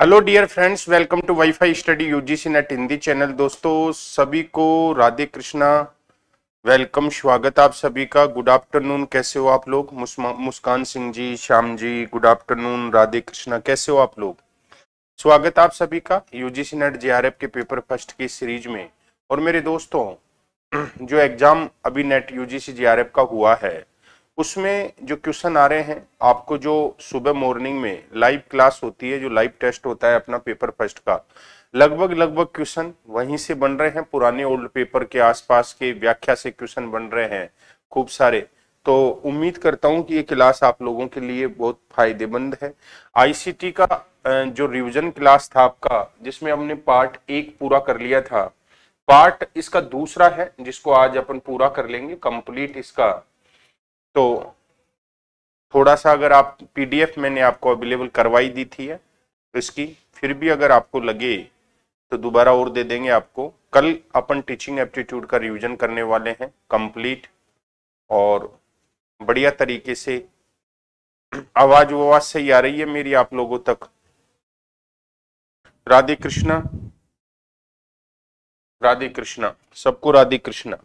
hello dear friends welcome to WiFi study UGC NET Hindi channel दोस्तों सभी को Radhe Krishna welcome स्वागत आप सभी का गुड आफ्टरनून कैसे हो आप लोग मुस्कान सिंह जी श्याम जी गुड आफ्टरनून राधे कृष्णा कैसे हो आप लोग स्वागत आप सभी का यूजीसी नेट जे के पेपर फर्स्ट की सीरीज में और मेरे दोस्तों जो एग्जाम अभी नेट यू जी का हुआ है उसमें जो क्वेश्चन आ रहे हैं आपको जो सुबह मॉर्निंग में लाइव क्लास होती है जो लाइव टेस्ट होता है अपना पेपर फर्स्ट का लगभग लगभग क्वेश्चन वहीं से बन रहे हैं पुराने ओल्ड पेपर के आसपास के व्याख्या से क्वेश्चन बन रहे हैं खूब सारे तो उम्मीद करता हूं कि ये क्लास आप लोगों के लिए बहुत फायदेमंद है आईसीटी का जो रिवीजन क्लास था आपका जिसमें हमने पार्ट एक पूरा कर लिया था पार्ट इसका दूसरा है जिसको आज अपन पूरा कर लेंगे कंप्लीट इसका तो थोड़ा सा अगर आप पीडीएफ मैंने आपको अवेलेबल करवाई दी थी है तो इसकी फिर भी अगर आपको लगे तो दोबारा और दे देंगे आपको कल अपन टीचिंग एप्टीट्यूड का रिवीजन करने वाले हैं कंप्लीट और बढ़िया तरीके से आवाज ववाज सही आ रही है मेरी आप लोगों तक राधे कृष्णा राधे कृष्णा सबको राधे कृष्णा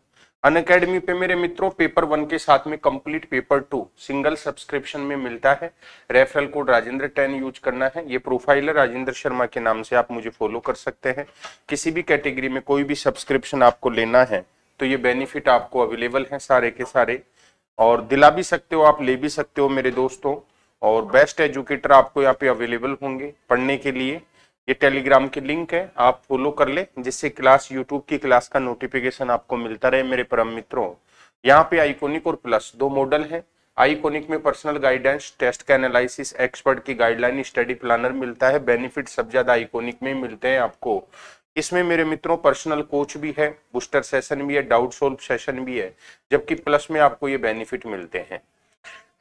अन अकेडमी पे मेरे मित्रों पेपर वन के साथ में complete paper two single subscription में मिलता है referral code Rajendra ten use करना है ये प्रोफाइलर राजेंद्र शर्मा के नाम से आप मुझे फॉलो कर सकते हैं किसी भी कैटेगरी में कोई भी सब्सक्रिप्शन आपको लेना है तो ये बेनिफिट आपको अवेलेबल है सारे के सारे और दिला भी सकते हो आप ले भी सकते हो मेरे दोस्तों और बेस्ट एजुकेटर आपको यहाँ पे अवेलेबल होंगे पढ़ने के लिए ये टेलीग्राम की लिंक है आप फॉलो कर ले जिससे क्लास यूट्यूब की क्लास का नोटिफिकेशन आपको मिलता रहे मेरे परम मित्रों यहाँ पे आइकोनिक और प्लस दो मॉडल हैं आइकोनिक में पर्सनल गाइडेंस टेस्ट का एनालिसिस एक्सपर्ट की गाइडलाइन स्टडी प्लानर मिलता है बेनिफिट सब ज्यादा आइकोनिक में मिलते हैं आपको इसमें मेरे मित्रों पर्सनल कोच भी है बूस्टर सेशन भी है डाउट सोल्व सेशन भी है जबकि प्लस में आपको ये बेनिफिट मिलते हैं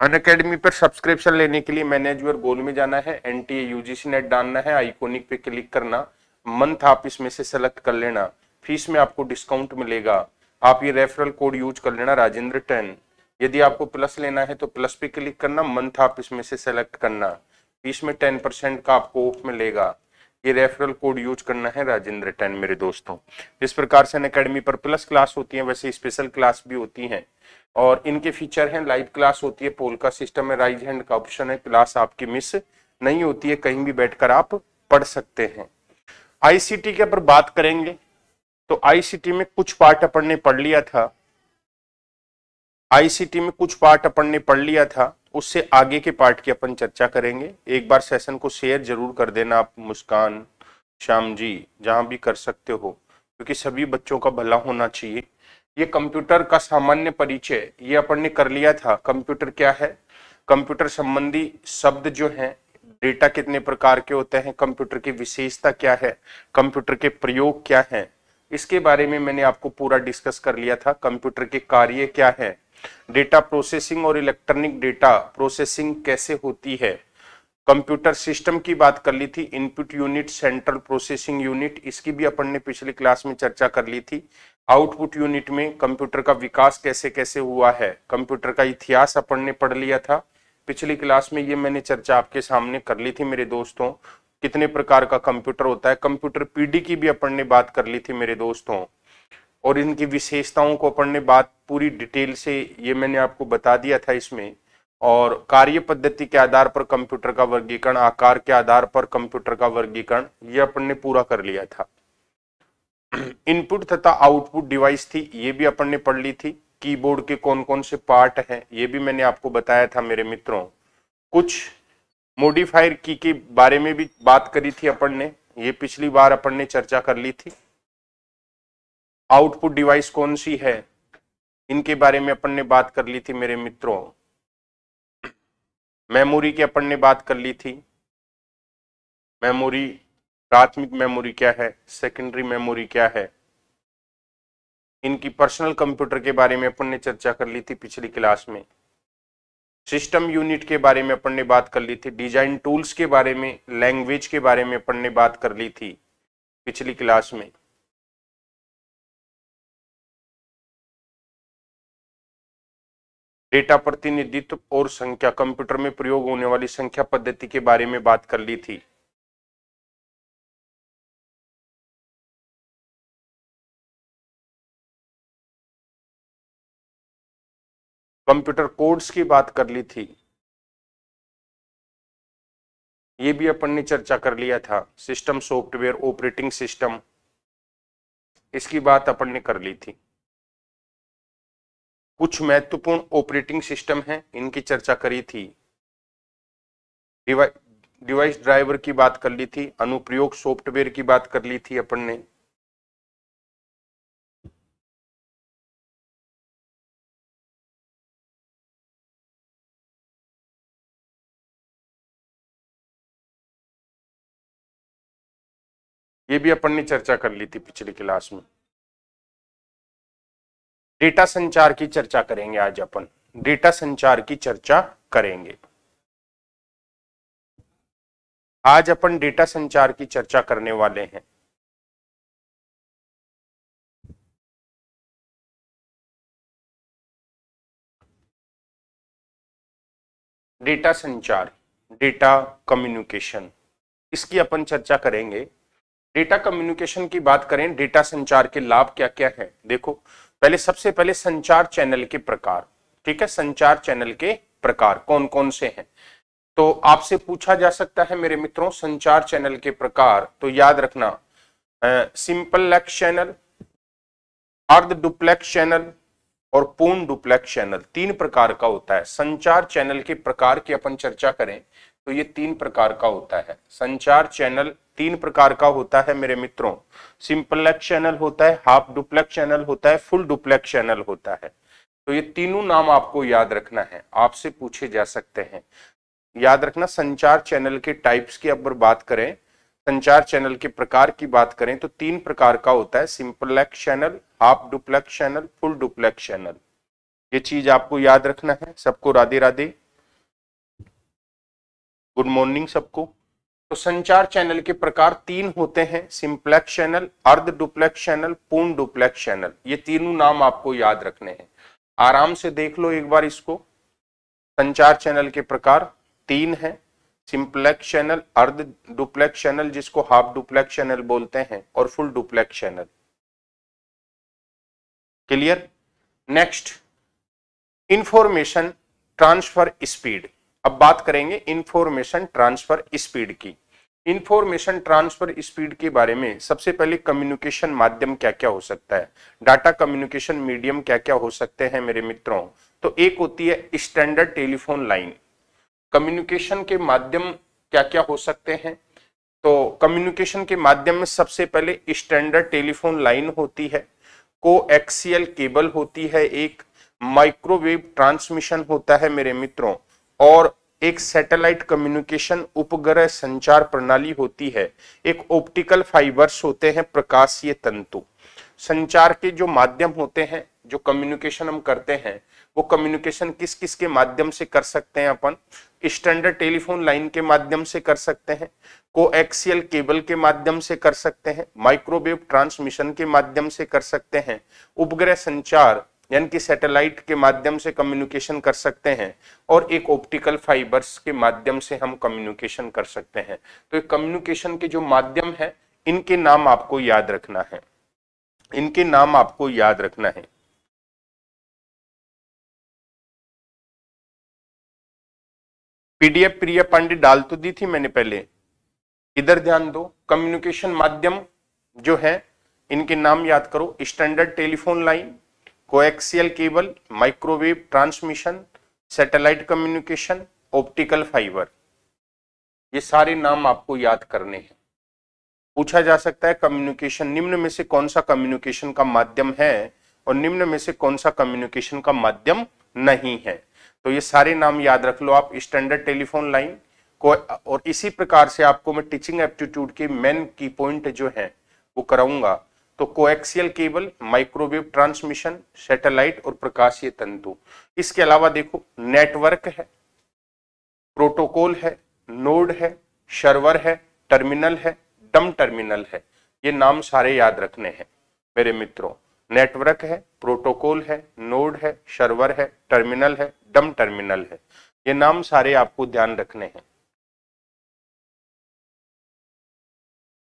अन अकेडमी पर सब्सक्रिप्शन लेने के लिए मैनेज योर गोल में जाना है N T A UGC NET डालना है आइकोनिक पे क्लिक करना मंथ आप इसमें से सेलेक्ट कर लेना फीस में आपको डिस्काउंट मिलेगा आप ये रेफरल कोड यूज कर लेना राजेंद्र टेन यदि आपको प्लस लेना है तो प्लस पे क्लिक करना मंथ आप इसमें से सेलेक्ट करना फीस में टेन परसेंट का आपको ऑफ मिलेगा ये रेफरल कोड यूज करना है राजेंद्र टेन मेरे दोस्तों जिस प्रकार से अकेडमी पर प्लस क्लास होती है वैसे स्पेशल क्लास भी होती है और इनके फीचर हैं लाइव क्लास होती है पोल का सिस्टम है राइट हैंड का ऑप्शन है क्लास आपकी मिस नहीं होती है कहीं भी बैठकर आप पढ़ सकते हैं आईसीटी के ऊपर बात करेंगे तो आईसीटी में कुछ पार्ट अपन ने पढ़ लिया था आईसीटी में कुछ पार्ट अपन ने पढ़ लिया था उससे आगे के पार्ट की अपन चर्चा करेंगे एक बार सेशन को शेयर जरूर कर देना आप मुस्कान श्याम जी जहाँ भी कर सकते हो क्योंकि सभी बच्चों का भला होना चाहिए ये कंप्यूटर का सामान्य परिचय ये अपन ने कर लिया था कंप्यूटर क्या है कंप्यूटर संबंधी शब्द जो हैं डेटा कितने प्रकार के होते हैं कंप्यूटर की विशेषता क्या है कंप्यूटर के प्रयोग क्या हैं इसके बारे में मैंने आपको पूरा डिस्कस कर लिया था कंप्यूटर के कार्य क्या है डेटा प्रोसेसिंग और इलेक्ट्रॉनिक डेटा प्रोसेसिंग कैसे होती है कंप्यूटर सिस्टम की बात कर ली थी input unit central processing unit इसकी भी अपन ने पिछली क्लास में चर्चा कर ली थी आउटपुट यूनिट में कंप्यूटर का विकास कैसे कैसे हुआ है कंप्यूटर का इतिहास अपन ने पढ़ लिया था पिछली क्लास में ये मैंने चर्चा आपके सामने कर ली थी मेरे दोस्तों कितने प्रकार का कंप्यूटर होता है कंप्यूटर पीडी की भी अपन ने बात कर ली थी मेरे दोस्तों और इनकी विशेषताओं को अपन ने बात पूरी डिटेल से ये मैंने आपको बता दिया था इसमें और कार्य पद्धति के आधार पर कंप्यूटर का वर्गीकरण आकार के आधार पर कंप्यूटर का वर्गीकरण ये अपन ने पूरा कर लिया था इनपुट तथा आउटपुट डिवाइस थी ये भी अपन ने पढ़ ली थी कीबोर्ड के कौन कौन से पार्ट हैं ये भी मैंने आपको बताया था मेरे मित्रों कुछ मोडिफायर की के बारे में भी बात करी थी अपन ने ये पिछली बार अपन ने चर्चा कर ली थी आउटपुट डिवाइस कौन सी है इनके बारे में अपन ने बात कर ली थी मेरे मित्रों मेमोरी की अपन ने बात कर ली थी मेमोरी प्राथमिक मेमोरी क्या है सेकेंडरी मेमोरी क्या है इनकी पर्सनल कंप्यूटर के बारे में अपन ने चर्चा कर ली थी पिछली क्लास में सिस्टम यूनिट के बारे में अपन ने बात कर ली थी डिजाइन टूल्स के बारे में लैंग्वेज के बारे में अपन ने बात कर ली थी पिछली क्लास में डेटा प्रतिनिधित्व और संख्या कंप्यूटर में प्रयोग होने वाली संख्या पद्धति के बारे में बात कर ली थी कंप्यूटर कोड्स की बात कर ली थी ये भी अपन ने चर्चा कर लिया था सिस्टम सॉफ्टवेयर ऑपरेटिंग सिस्टम इसकी बात अपन ने कर ली थी कुछ महत्वपूर्ण ऑपरेटिंग सिस्टम हैं इनकी चर्चा करी थी डिवाइस ड्राइवर की बात कर ली थी अनुप्रयोग सॉफ्टवेयर की बात कर ली थी अपन ने ये भी अपन ने चर्चा कर ली थी पिछली क्लास में डेटा संचार की चर्चा करेंगे आज अपन डेटा संचार की चर्चा करेंगे आज अपन डेटा संचार की चर्चा करने वाले हैं डेटा संचार डेटा कम्युनिकेशन इसकी अपन चर्चा करेंगे डेटा कम्युनिकेशन की बात करें डेटा संचार के लाभ क्या क्या है देखो पहले सबसे पहले संचार चैनल के प्रकार ठीक है संचार चैनल के प्रकार कौन कौन से हैं तो आपसे पूछा जा सकता है मेरे मित्रों संचार चैनल के प्रकार तो याद रखना सिंपल लेक्स चैनल अर्ध डुप्लेक्स चैनल और पूर्ण डुप्लेक्स चैनल तीन प्रकार का होता है संचार चैनल के प्रकार की अपन चर्चा करें तो ये तीन प्रकार का होता है संचार चैनल तीन प्रकार का होता है मेरे मित्रों सिंपलेक्स चैनल होता है हाफ डुप्लेक्स चैनल होता है फुल डुप्लेक्स चैनल होता है तो ये तीनों नाम आपको याद रखना है आपसे पूछे जा सकते हैं याद रखना संचार चैनल के टाइप्स की अगर बात करें संचार चैनल के प्रकार की बात करें तो तीन प्रकार का होता है simplex channel half duplex channel full duplex channel ये चीज आपको याद रखना है सबको राधे राधे गुड मॉर्निंग सबको तो संचार चैनल के प्रकार तीन होते हैं सिंप्लेक्स चैनल अर्ध डुप्लेक्स चैनल पूर्ण डुप्लेक्स चैनल ये तीनों नाम आपको याद रखने हैं आराम से देख लो एक बार इसको संचार चैनल के प्रकार तीन हैं सिंप्लेक्स चैनल अर्ध डुप्लेक्स चैनल जिसको हाफ डुप्लेक्स चैनल बोलते हैं और full duplex channel clear next information transfer speed अब बात करेंगे इंफॉर्मेशन ट्रांसफर स्पीड की इंफॉर्मेशन ट्रांसफर स्पीड के बारे में सबसे पहले कम्युनिकेशन माध्यम क्या क्या हो सकता है डाटा कम्युनिकेशन मीडियम क्या क्या हो सकते हैं मेरे मित्रों तो एक होती है स्टैंडर्ड टेलीफोन लाइन कम्युनिकेशन के माध्यम क्या क्या हो सकते हैं तो कम्युनिकेशन के माध्यम में सबसे पहले स्टैंडर्ड टेलीफोन लाइन होती है को एक्सीएल केबल होती है एक माइक्रोवेव ट्रांसमिशन होता है मेरे मित्रों और एक सैटेलाइट कम्युनिकेशन उपग्रह संचार प्रणाली होती है एक ऑप्टिकल फाइबर्स होते हैं प्रकाशीय तंतु संचार के जो माध्यम होते हैं जो कम्युनिकेशन हम करते हैं वो कम्युनिकेशन किस किस के माध्यम से कर सकते हैं अपन स्टैंडर्ड टेलीफोन लाइन के माध्यम से कर सकते हैं कोएक्सियल केबल के माध्यम से कर सकते हैं माइक्रोवेव ट्रांसमिशन के माध्यम से कर सकते हैं उपग्रह संचार यानी कि सैटेलाइट के माध्यम से कम्युनिकेशन कर सकते हैं और एक ऑप्टिकल फाइबर्स के माध्यम से हम कम्युनिकेशन कर सकते हैं तो कम्युनिकेशन के जो माध्यम है इनके नाम आपको याद रखना है इनके नाम आपको याद रखना है पीडीएफ प्रिया पांडे डाल तो दी थी मैंने पहले इधर ध्यान दो कम्युनिकेशन माध्यम जो है इनके नाम याद करो standard telephone line coaxial cable microwave transmission satellite communication optical fibre ये सारे नाम आपको याद करने हैं पूछा जा सकता है कम्युनिकेशन निम्न में से कौन सा कम्युनिकेशन का माध्यम है और निम्न में से कौन सा कम्युनिकेशन का माध्यम नहीं है तो ये सारे नाम याद रख लो आप स्टैंडर्ड टेलीफोन लाइन को और इसी प्रकार से आपको मैं टीचिंग एप्टीट्यूड के मेन की पॉइंट जो है वो कराऊंगा तो coaxial cable microwave transmission satellite और प्रकाशीय तंतु इसके अलावा देखो नेटवर्क है प्रोटोकॉल है नोड है सर्वर है टर्मिनल है डम टर्मिनल है ये नाम सारे याद रखने हैं मेरे मित्रों नेटवर्क है प्रोटोकॉल है नोड है सर्वर है टर्मिनल है डम टर्मिनल है ये नाम सारे आपको ध्यान रखने हैं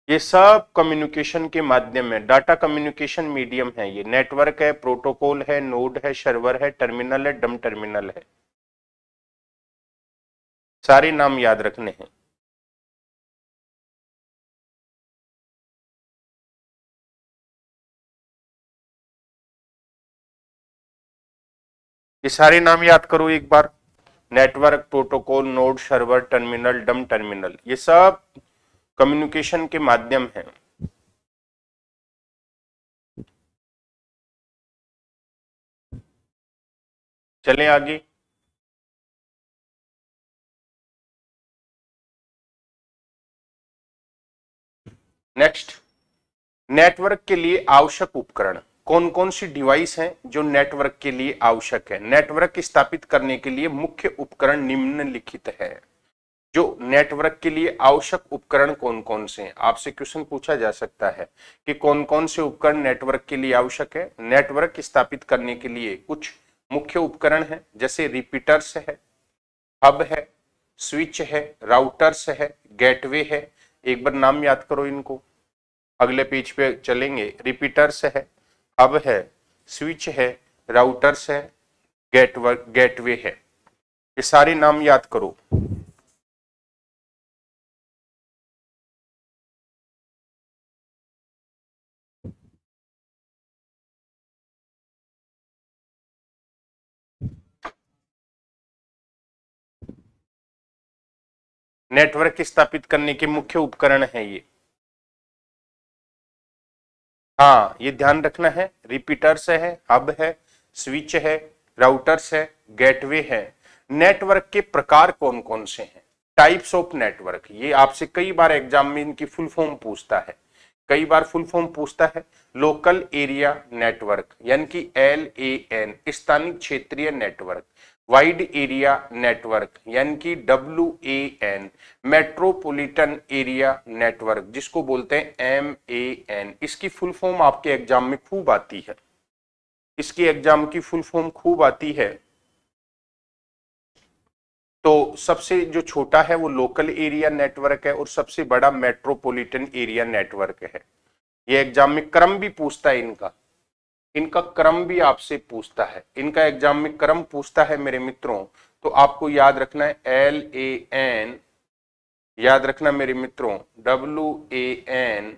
ये सब कम्युनिकेशन के माध्यम है डाटा कम्युनिकेशन मीडियम है ये नेटवर्क है प्रोटोकॉल है नोड है सर्वर है टर्मिनल है डम टर्मिनल है सारे नाम याद रखने हैं ये सारे नाम याद करो एक बार network protocol node server terminal dumb terminal ये सब कम्युनिकेशन के माध्यम है चले आगे नेक्स्ट नेटवर्क के लिए आवश्यक उपकरण कौन कौन सी डिवाइस हैं जो नेटवर्क के लिए आवश्यक है नेटवर्क स्थापित करने के लिए मुख्य उपकरण निम्नलिखित है जो नेटवर्क के लिए आवश्यक उपकरण कौन कौन से हैं आपसे क्वेश्चन पूछा जा सकता है कि कौन कौन से उपकरण नेटवर्क के लिए आवश्यक है नेटवर्क स्थापित करने के लिए कुछ मुख्य उपकरण है जैसे रिपीटर्स है हब है स्विच है राउटर्स है गेटवे है एक बार नाम याद करो इनको अगले पेज पे चलेंगे रिपीटर्स है हब है स्विच है राउटर्स है गेटवर्क गेटवे है ये सारे नाम याद करो नेटवर्क स्थापित करने के मुख्य उपकरण है ये हाँ ये ध्यान रखना है रिपीटर्स है हब है स्विच है राउटर्स है गेटवे है नेटवर्क के प्रकार कौन कौन से हैं टाइप्स ऑफ नेटवर्क ये आपसे कई बार एग्जाम में इनकी फुल फॉर्म पूछता है कई बार फुल फॉर्म पूछता है लोकल एरिया नेटवर्क यानी कि एल ए एन स्थानीय क्षेत्रीय नेटवर्क वाइड एरिया नेटवर्क यानी कि W A N metropolitan area network जिसको बोलते हैं एम ए एन इसकी फुल फॉर्म आपके एग्जाम में खूब आती है इसकी एग्जाम की फुल फॉर्म खूब आती है तो सबसे जो छोटा है वो लोकल एरिया नेटवर्क है और सबसे बड़ा मेट्रोपोलिटन एरिया नेटवर्क है ये एग्जाम में क्रम भी पूछता है इनका इनका क्रम भी आपसे पूछता है इनका एग्जाम में क्रम पूछता है मेरे मित्रों तो आपको याद रखना है एल ए एन याद रखना मेरे मित्रों डब्ल्यू ए एन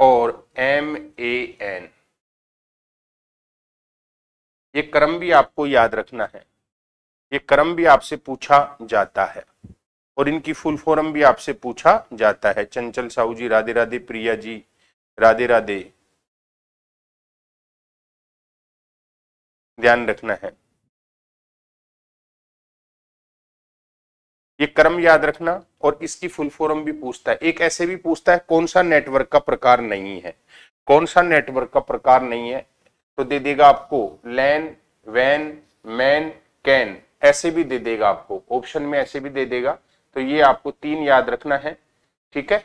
और एम ए एन ये क्रम भी आपको याद रखना है ये क्रम भी आपसे पूछा जाता है और इनकी फुल फॉर्म भी आपसे पूछा जाता है चंचल साहू जी राधे राधे प्रिया जी राधे राधे ध्यान रखना है ये क्रम याद रखना और इसकी फुल फॉर्म भी पूछता है एक ऐसे भी पूछता है कौन सा नेटवर्क का प्रकार नहीं है कौन सा नेटवर्क का प्रकार नहीं है तो दे देगा आपको लैन वैन मैन कैन ऐसे भी दे देगा आपको ऑप्शन में ऐसे भी दे देगा तो ये आपको तीन याद रखना है ठीक है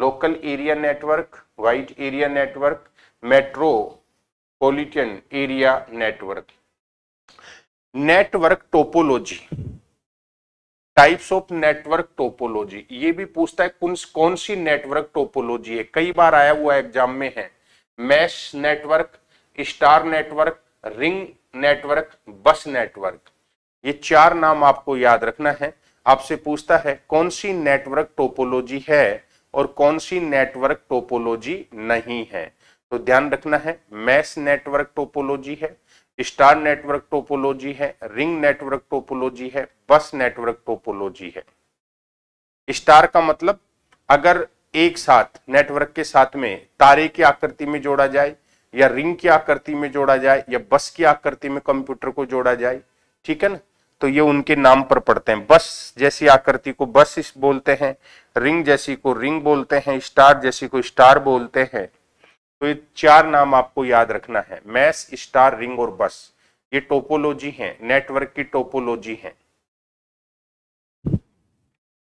local area network wide area network metropolitan area network network topology types of network topology ये भी पूछता है कौन कौन सी नेटवर्क टोपोलॉजी है कई बार आया हुआ एग्जाम में है mesh network star network ring network bus network ये चार नाम आपको याद रखना है आपसे पूछता है कौन सी नेटवर्क टोपोलॉजी है और कौन सी नेटवर्क टोपोलॉजी नहीं है तो ध्यान रखना है मैस नेटवर्क टोपोलॉजी है स्टार नेटवर्क टोपोलॉजी है रिंग नेटवर्क टोपोलॉजी है बस नेटवर्क टोपोलॉजी है स्टार का मतलब अगर एक साथ नेटवर्क के साथ में तारे की आकृति में जोड़ा जाए या रिंग की आकृति में जोड़ा जाए या बस की आकृति में कंप्यूटर को जोड़ा जाए ठीक है ना तो ये उनके नाम पर पड़ते हैं बस जैसी आकृति को बस बोलते हैं रिंग जैसी को रिंग बोलते हैं स्टार जैसी को स्टार बोलते हैं तो ये चार नाम आपको याद रखना है मैस स्टार रिंग और बस ये टोपोलॉजी है नेटवर्क की टोपोलॉजी है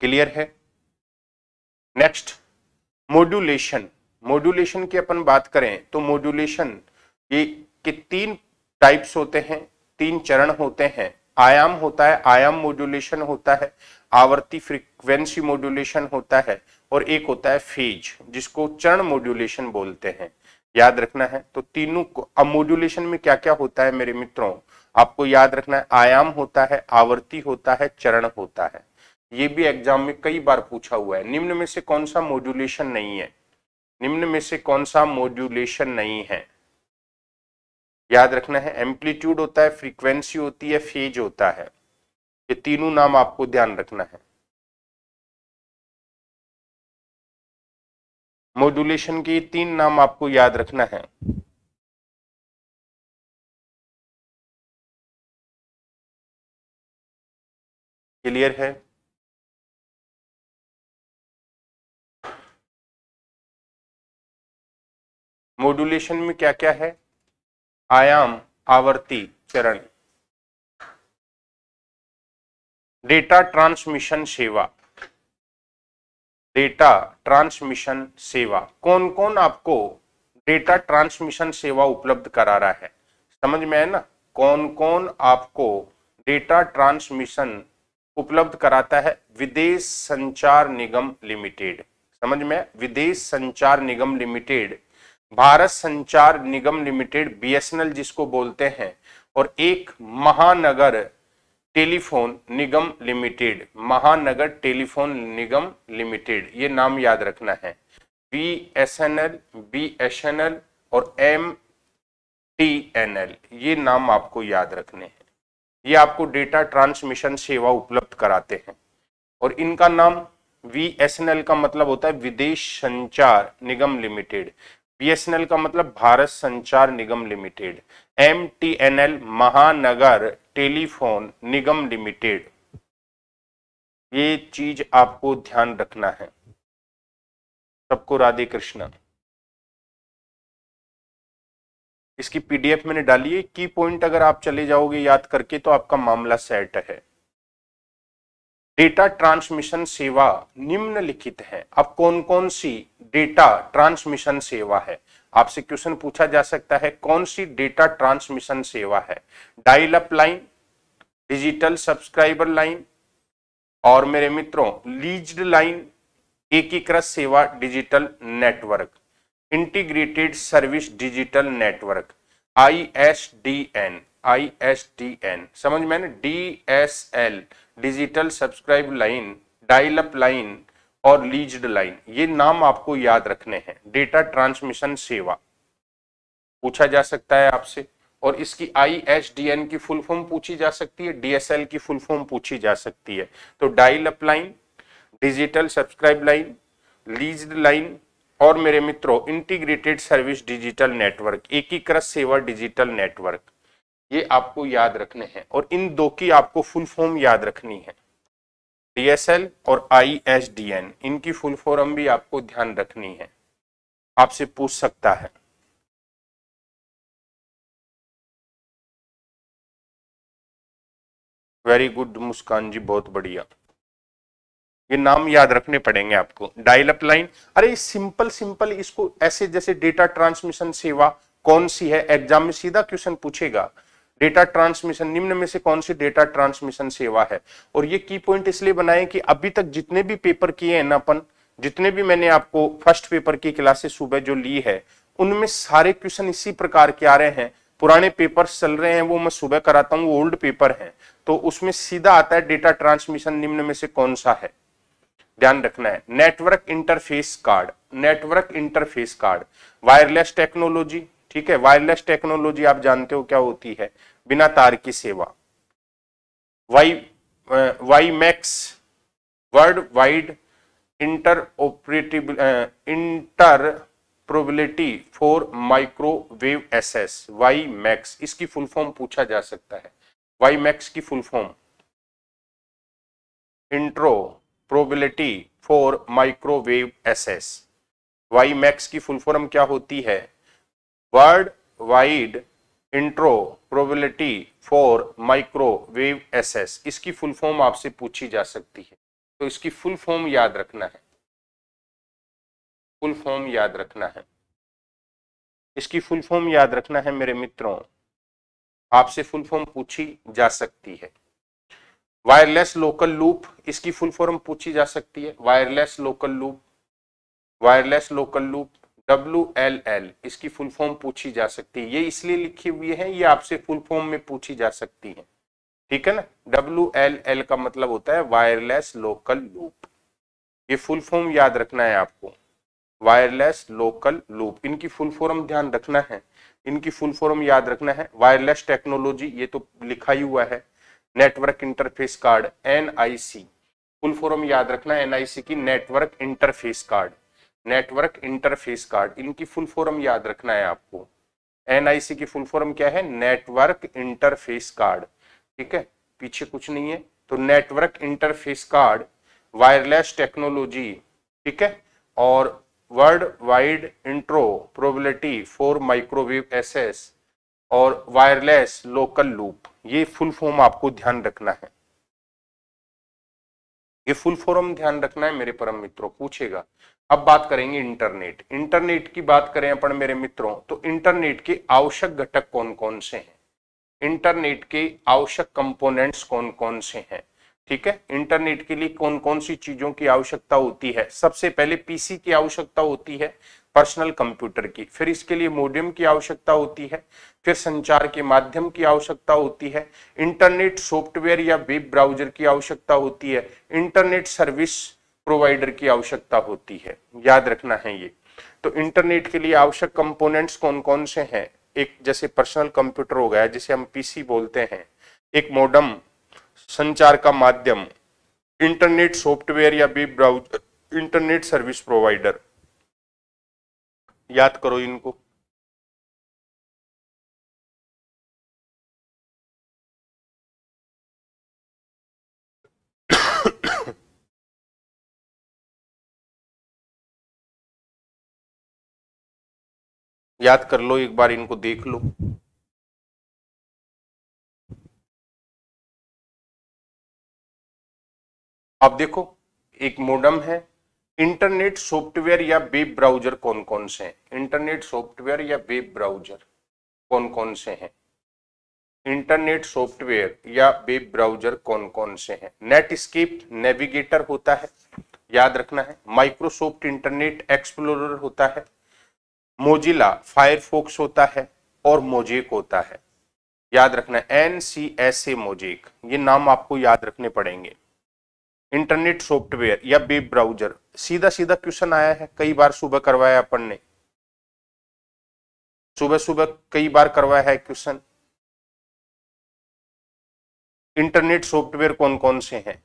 क्लियर है नेक्स्ट मॉड्यूलेशन मॉड्यूलेशन की अपन बात करें तो मॉड्यूलेशन ये के तीन टाइप्स होते हैं तीन चरण होते हैं आयाम होता है आयाम मॉड्यूलेशन होता है आवर्ती फ्रीक्वेंसी मॉड्यूलेशन होता है और एक होता है फेज जिसको चरण मोड्यूलेशन बोलते हैं याद रखना है तो तीनों को अब मोड्यूलेशन में क्या क्या होता है मेरे मित्रों आपको याद रखना है आयाम होता है आवर्ती होता है चरण होता है ये भी एग्जाम में कई बार पूछा हुआ है निम्न में से कौन सा मोड्यूलेशन नहीं है निम्न में से कौन सा मोड्यूलेशन नहीं है याद रखना है एम्पलीट्यूड होता है फ्रीक्वेंसी होती है फेज होता है ये तीनों नाम आपको ध्यान रखना है मॉड्यूलेशन के तीन नाम आपको याद रखना है क्लियर है मॉड्यूलेशन में क्या क्या है आयाम आवर्ती चरण डेटा ट्रांसमिशन सेवा डेटा ट्रांसमिशन सेवा कौन कौन आपको डेटा ट्रांसमिशन सेवा उपलब्ध करा रहा है समझ में है ना कौन कौन आपको डेटा ट्रांसमिशन उपलब्ध कराता है विदेश संचार निगम लिमिटेड समझ में विदेश संचार Nigam limited Bharat Sanchar Nigam limited BSNL जिसको बोलते हैं और एक Mahanagar Telephone Nigam Limited Mahanagar Telephone Nigam Limited ये नाम याद रखना है B S N L B S N L और एम टी एन एल ये नाम आपको याद रखने हैं ये आपको डेटा ट्रांसमिशन सेवा उपलब्ध कराते हैं और इनका नाम वी एस एन एल का मतलब होता है विदेश संचार निगम लिमिटेड बीएसएनएल का मतलब Bharat Sanchar Nigam Limited MTNL Mahanagar Telephone Nigam Limited ये चीज आपको ध्यान रखना है सबको राधे कृष्ण इसकी पीडीएफ मैंने डाली है की पॉइंट अगर आप चले जाओगे याद करके तो आपका मामला सेट है डेटा ट्रांसमिशन सेवा निम्नलिखित है अब कौन कौन सी डेटा ट्रांसमिशन सेवा है आपसे क्वेश्चन पूछा जा सकता है कौन सी डेटा ट्रांसमिशन सेवा है dial up line digital subscriber line और मेरे मित्रों लीज्ड लाइन एकीकृत सेवा digital network integrated service digital network I S D N I S D N समझ में D S L digital subscribe line dial up line और leased line ये नाम आपको याद रखने हैं डेटा ट्रांसमिशन सेवा पूछा जा सकता है आपसे और इसकी आई एच डी एन की फुल फॉर्म पूछी जा सकती है डीएसएल की फुल फॉर्म पूछी जा सकती है तो dial up line digital subscribe line leased line और मेरे मित्रों इंटीग्रेटेड सर्विस डिजिटल नेटवर्क एकीकृत सेवा डिजिटल नेटवर्क ये आपको याद रखने हैं और इन दो की आपको फुल फॉर्म याद रखनी है डीएसएल और आईएसडीएन इनकी फुल फॉर्म भी आपको ध्यान रखनी है आपसे पूछ सकता है वेरी गुड मुस्कान जी बहुत बढ़िया ये नाम याद रखने पड़ेंगे आपको डायल अप लाइन अरे सिंपल सिंपल इसको ऐसे जैसे डेटा ट्रांसमिशन सेवा कौन सी है एग्जाम में सीधा क्वेश्चन पूछेगा डेटा ट्रांसमिशन निम्न में से कौन सी डेटा ट्रांसमिशन सेवा है और ये की पॉइंट इसलिए बनाए कि अभी तक जितने भी पेपर किए हैं ना अपन जितने भी मैंने आपको फर्स्ट पेपर की क्लासेस सुबह जो ली है उनमें सारे क्वेश्चन इसी प्रकार के आ रहे हैं पुराने पेपर चल रहे हैं वो मैं सुबह कराता हूँ वो ओल्ड पेपर है तो उसमें सीधा आता है डेटा ट्रांसमिशन निम्न में से कौन सा है ध्यान रखना है network interface card network interface card wireless technology ठीक है वायरलेस टेक्नोलॉजी आप जानते हो क्या होती है बिना तार की सेवा wi WiMAX world wide inter operative interoperability for microwave S WiMAX इसकी फुल फॉर्म पूछा जा सकता है वाई मैक्स की full form interoperability for microwave access WiMAX की फुल फॉर्म क्या होती है world wide interoperability for microwave access इसकी फुल फॉर्म आपसे पूछी जा सकती है तो इसकी फुल फॉर्म याद रखना है फुल फॉर्म याद रखना है इसकी फुल फॉर्म याद रखना है मेरे मित्रों आपसे फुल फॉर्म पूछी जा सकती है वायरलेस लोकल लूप इसकी फुल फॉर्म पूछी जा सकती है wireless local loop wireless local loop W L L इसकी फुल फॉर्म पूछी जा सकती है ये इसलिए लिखी हुई है ये आपसे फुल फॉर्म में पूछी जा सकती है ठीक है ना डब्ल्यू एल एल का मतलब होता है वायरलेस लोकल लूप ये फुल फॉर्म याद रखना है आपको वायरलेस लोकल लूप इनकी फुल फॉर्म ध्यान रखना है इनकी फुल फॉर्म याद रखना है वायरलेस टेक्नोलॉजी ये तो लिखा ही हुआ है network interface card NIC full form याद रखना है एनआईसी की network interface card network interface card इनकी फुल फॉर्म याद रखना है आपको एनआईसी की फुल फॉर्म क्या है नेटवर्क इंटरफेस कार्ड ठीक है पीछे कुछ नहीं है तो network interface card wireless technology ठीक है और world wide interoperability for microwave access और वायरलेस लोकल लूप ये फुल फॉर्म आपको ध्यान रखना है ये फुल फॉर्म ध्यान रखना है मेरे परम मित्रों पूछेगा अब बात करेंगे इंटरनेट इंटरनेट की बात करें अपन मेरे मित्रों तो इंटरनेट के आवश्यक घटक कौन कौन से हैं इंटरनेट के आवश्यक कंपोनेंट्स कौन कौन से हैं ठीक है इंटरनेट के लिए कौन कौन सी चीजों की आवश्यकता होती है सबसे पहले पीसी की आवश्यकता होती है पर्सनल कंप्यूटर की फिर इसके लिए मोडियम की आवश्यकता होती है फिर संचार के माध्यम की आवश्यकता होती है इंटरनेट सॉफ्टवेयर या वेब ब्राउजर की आवश्यकता होती है इंटरनेट सर्विस प्रोवाइडर की आवश्यकता होती है याद रखना है ये तो इंटरनेट के लिए आवश्यक कंपोनेंट्स कौन कौन से हैं एक जैसे पर्सनल कंप्यूटर हो गया जिसे हम पीसी बोलते हैं एक मोडम संचार का माध्यम इंटरनेट सॉफ्टवेयर या web browser internet service provider याद करो इनको याद कर लो एक बार इनको देख लो अब देखो एक मोडम है इंटरनेट सॉफ्टवेयर या वेब ब्राउजर कौन कौन से हैं इंटरनेट सॉफ्टवेयर या वेब ब्राउजर कौन कौन से हैं इंटरनेट सॉफ्टवेयर या वेब ब्राउजर कौन कौन से हैं नेटस्केप नेविगेटर होता है याद रखना है माइक्रोसॉफ्ट इंटरनेट एक्सप्लोरर होता है मोजिला फायरफॉक्स होता है और मोजेक होता है याद रखना N C S A Mosaic ये नाम आपको याद रखने पड़ेंगे इंटरनेट सॉफ्टवेयर या वेब ब्राउजर सीधा सीधा क्वेश्चन आया है कई बार सुबह करवाया अपन ने सुबह सुबह कई बार करवाया है क्वेश्चन इंटरनेट सॉफ्टवेयर कौन कौन से हैं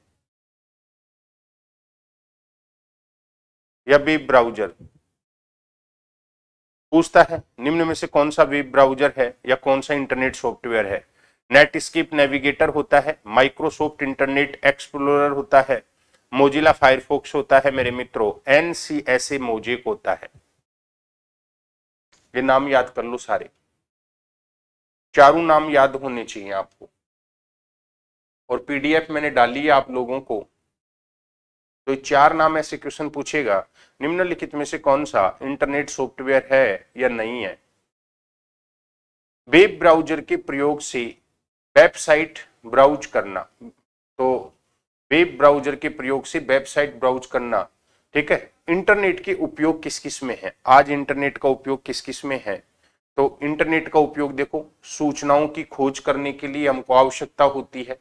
या वेब ब्राउजर पूछता है निम्न में से कौन सा वेब ब्राउजर है या कौन सा इंटरनेट सॉफ्टवेयर है नेटस्केप नेविगेटर होता है माइक्रोसॉफ्ट इंटरनेट एक्सप्लोरर होता है मोजिला फायरफॉक्स होता है मेरे मित्रों N C S A Mosaic होता है ये नाम याद कर लो सारे चारों नाम याद होने चाहिए आपको और पीडीएफ मैंने डाली है आप लोगों को तो चार नाम ऐसे क्वेश्चन पूछेगा निम्नलिखित में से कौन सा इंटरनेट सॉफ्टवेयर है या नहीं है वेब ब्राउजर के प्रयोग से वेबसाइट ब्राउज करना तो वेब ब्राउजर के प्रयोग से वेबसाइट ब्राउज करना ठीक है इंटरनेट के उपयोग किस किस में है आज इंटरनेट का उपयोग किस किस में है तो इंटरनेट का उपयोग देखो सूचनाओं की खोज करने के लिए हमको आवश्यकता होती है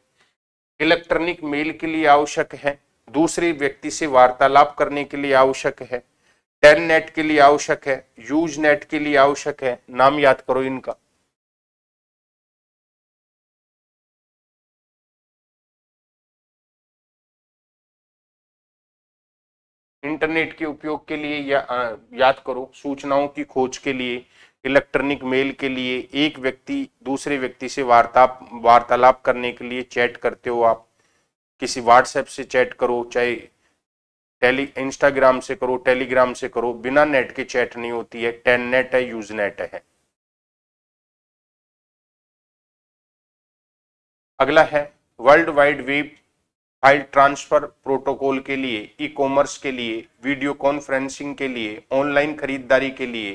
इलेक्ट्रॉनिक मेल के लिए आवश्यक है दूसरे व्यक्ति से वार्तालाप करने के लिए आवश्यक है टेन नेट के लिए आवश्यक है यूज नेट के लिए आवश्यक है नाम याद करो इनका इंटरनेट के उपयोग के लिए या याद करो सूचनाओं की खोज के लिए इलेक्ट्रॉनिक मेल के लिए एक व्यक्ति दूसरे व्यक्ति से वार्ता वार्तालाप करने के लिए चैट करते हो आप किसी व्हाट्सएप से चैट करो चाहे टेली इंस्टाग्राम से करो टेलीग्राम से करो बिना नेट के चैट नहीं होती है टेन नेट है यूज नेट है अगला है world wide web file transfer protocol के लिए ई कॉमर्स के लिए वीडियो कॉन्फ्रेंसिंग के लिए ऑनलाइन खरीदारी के लिए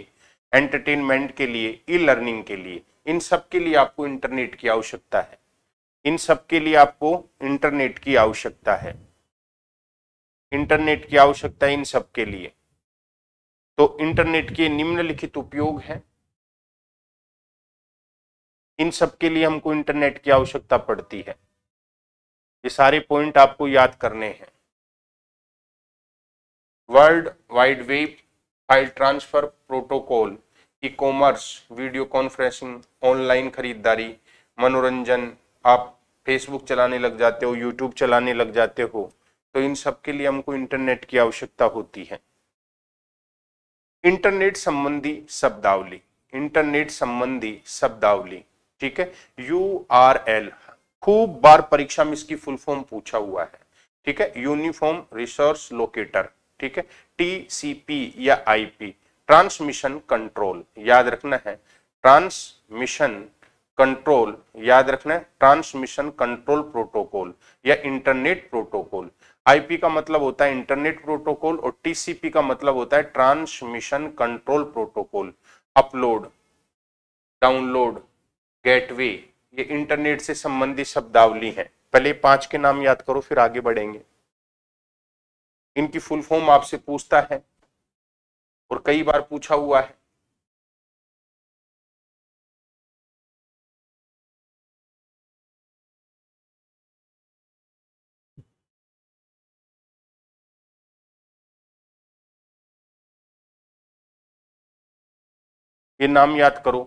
एंटरटेनमेंट के लिए ई लर्निंग के लिए इन सब के लिए आपको इंटरनेट की आवश्यकता है इन सब के लिए आपको इंटरनेट की आवश्यकता है इंटरनेट की आवश्यकता इन सब के लिए तो इंटरनेट के निम्नलिखित उपयोग हैं इन सब के लिए हमको इंटरनेट की आवश्यकता पड़ती है ये सारे पॉइंट आपको याद करने हैं world wide web file transfer protocol e-commerce video conferencing online खरीदारी मनोरंजन आप फेसबुक चलाने लग जाते हो यूट्यूब चलाने लग जाते हो तो इन सब के लिए हमको इंटरनेट की आवश्यकता होती है इंटरनेट संबंधी शब्दावली इंटरनेट संबंधी शब्दावली ठीक है यू आर एल खूब बार परीक्षा में इसकी फुल फॉर्म पूछा हुआ है ठीक है यूनिफॉर्म रिसोर्स लोकेटर ठीक है टीसीपी या आईपी ट्रांसमिशन कंट्रोल याद रखना है ट्रांसमिशन कंट्रोल याद रखना है ट्रांसमिशन कंट्रोल प्रोटोकॉल या इंटरनेट प्रोटोकॉल आईपी का मतलब होता है इंटरनेट प्रोटोकॉल और टीसीपी का मतलब होता है transmission control protocol upload download gateway ये इंटरनेट से संबंधित शब्दावली है पहले पांच के नाम याद करो फिर आगे बढ़ेंगे इनकी फुल फॉर्म आपसे पूछता है और कई बार पूछा हुआ है ये नाम याद करो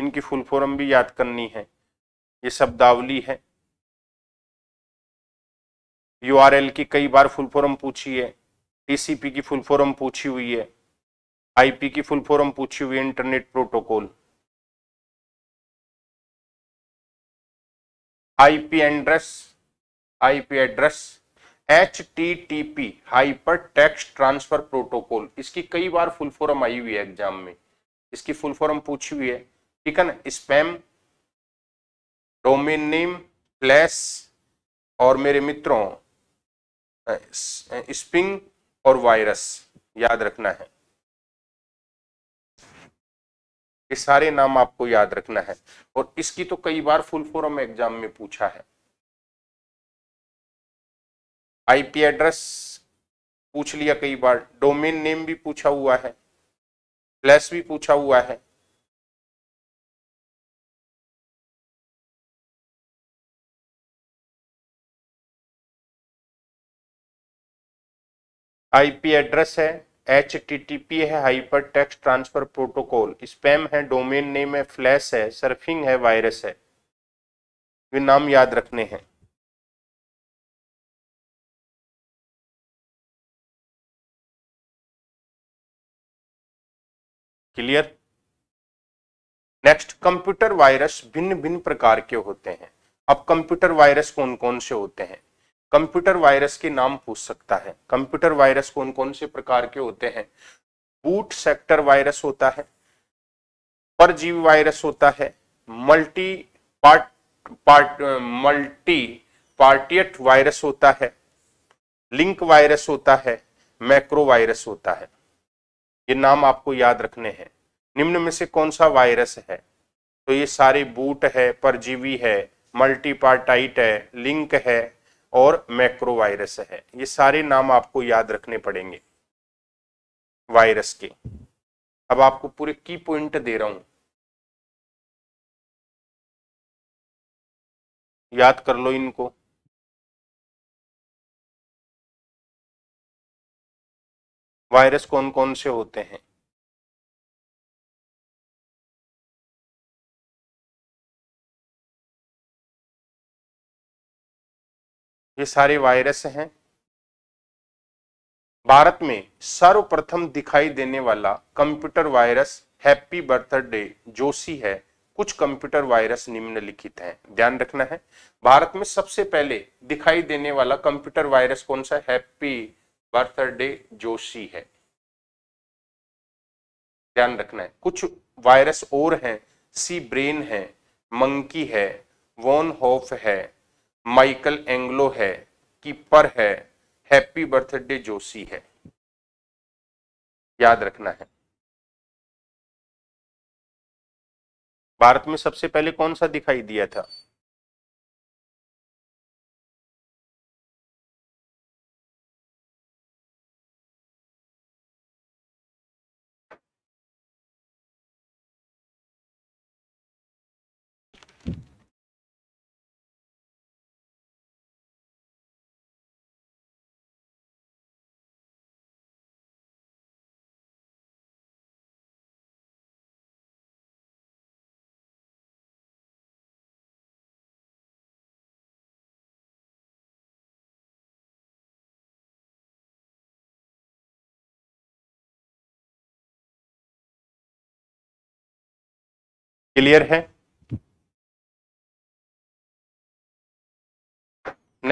इनकी फुल फॉर्म भी याद करनी है ये शब्दावली है यूआरएल की कई बार फुल फॉर्म पूछी है टीसीपी की फुल फॉर्म पूछी हुई है आईपी की फुल फॉर्म पूछी हुई है internet protocol IP address IP address H T T P hypertext transfer protocol इसकी कई बार फुल फॉर्म आई हुई है एग्जाम में इसकी फुल फॉर्म पूछी हुई है ठीक है ना स्पैम डोमेन नेम फ्लैश और मेरे मित्रों स्पिंग और वायरस याद रखना है ये सारे नाम आपको याद रखना है और इसकी तो कई बार फुल फॉर्म एग्जाम में पूछा है आईपी एड्रेस पूछ लिया कई बार डोमेन नेम भी पूछा हुआ है फ्लैश भी पूछा हुआ है आईपी एड्रेस है एच है hypertext transfer protocol spam है डोमेन नेम है फ्लैश है सर्फिंग है वायरस है ये नाम याद रखने हैं क्लियर नेक्स्ट कंप्यूटर वायरस भिन्न भिन्न प्रकार के होते हैं अब कंप्यूटर वायरस कौन कौन से होते हैं कंप्यूटर वायरस के नाम पूछ सकता है कंप्यूटर वायरस कौन कौन से प्रकार के होते हैं बूट सेक्टर वायरस होता है परजीव वायरस होता है multi part part multipartite virus होता है लिंक वायरस होता है मैक्रो वायरस होता है ये नाम आपको याद रखने हैं निम्न में से कौन सा वायरस है तो ये सारे बूट है परजीवी है मल्टीपार्टाइट है लिंक है और मैक्रोवायरस है ये सारे नाम आपको याद रखने पड़ेंगे वायरस के अब आपको पूरे की पॉइंट दे रहा हूं याद कर लो इनको वायरस कौन कौन से होते हैं ये सारे वायरस हैं भारत में सर्वप्रथम दिखाई देने वाला computer virus happy birthday Joshi है कुछ कंप्यूटर वायरस निम्नलिखित हैं ध्यान रखना है भारत में सबसे पहले दिखाई देने वाला कंप्यूटर वायरस कौन सा हैप्पी बर्थडे जोशी है ध्यान रखना है कुछ वायरस और हैं सी ब्रेन है मंकी है वॉन होफ है माइकल एंग्लो है कीपर है हैप्पी बर्थडे जोशी है याद रखना है भारत में सबसे पहले कौन सा दिखाई दिया था क्लियर है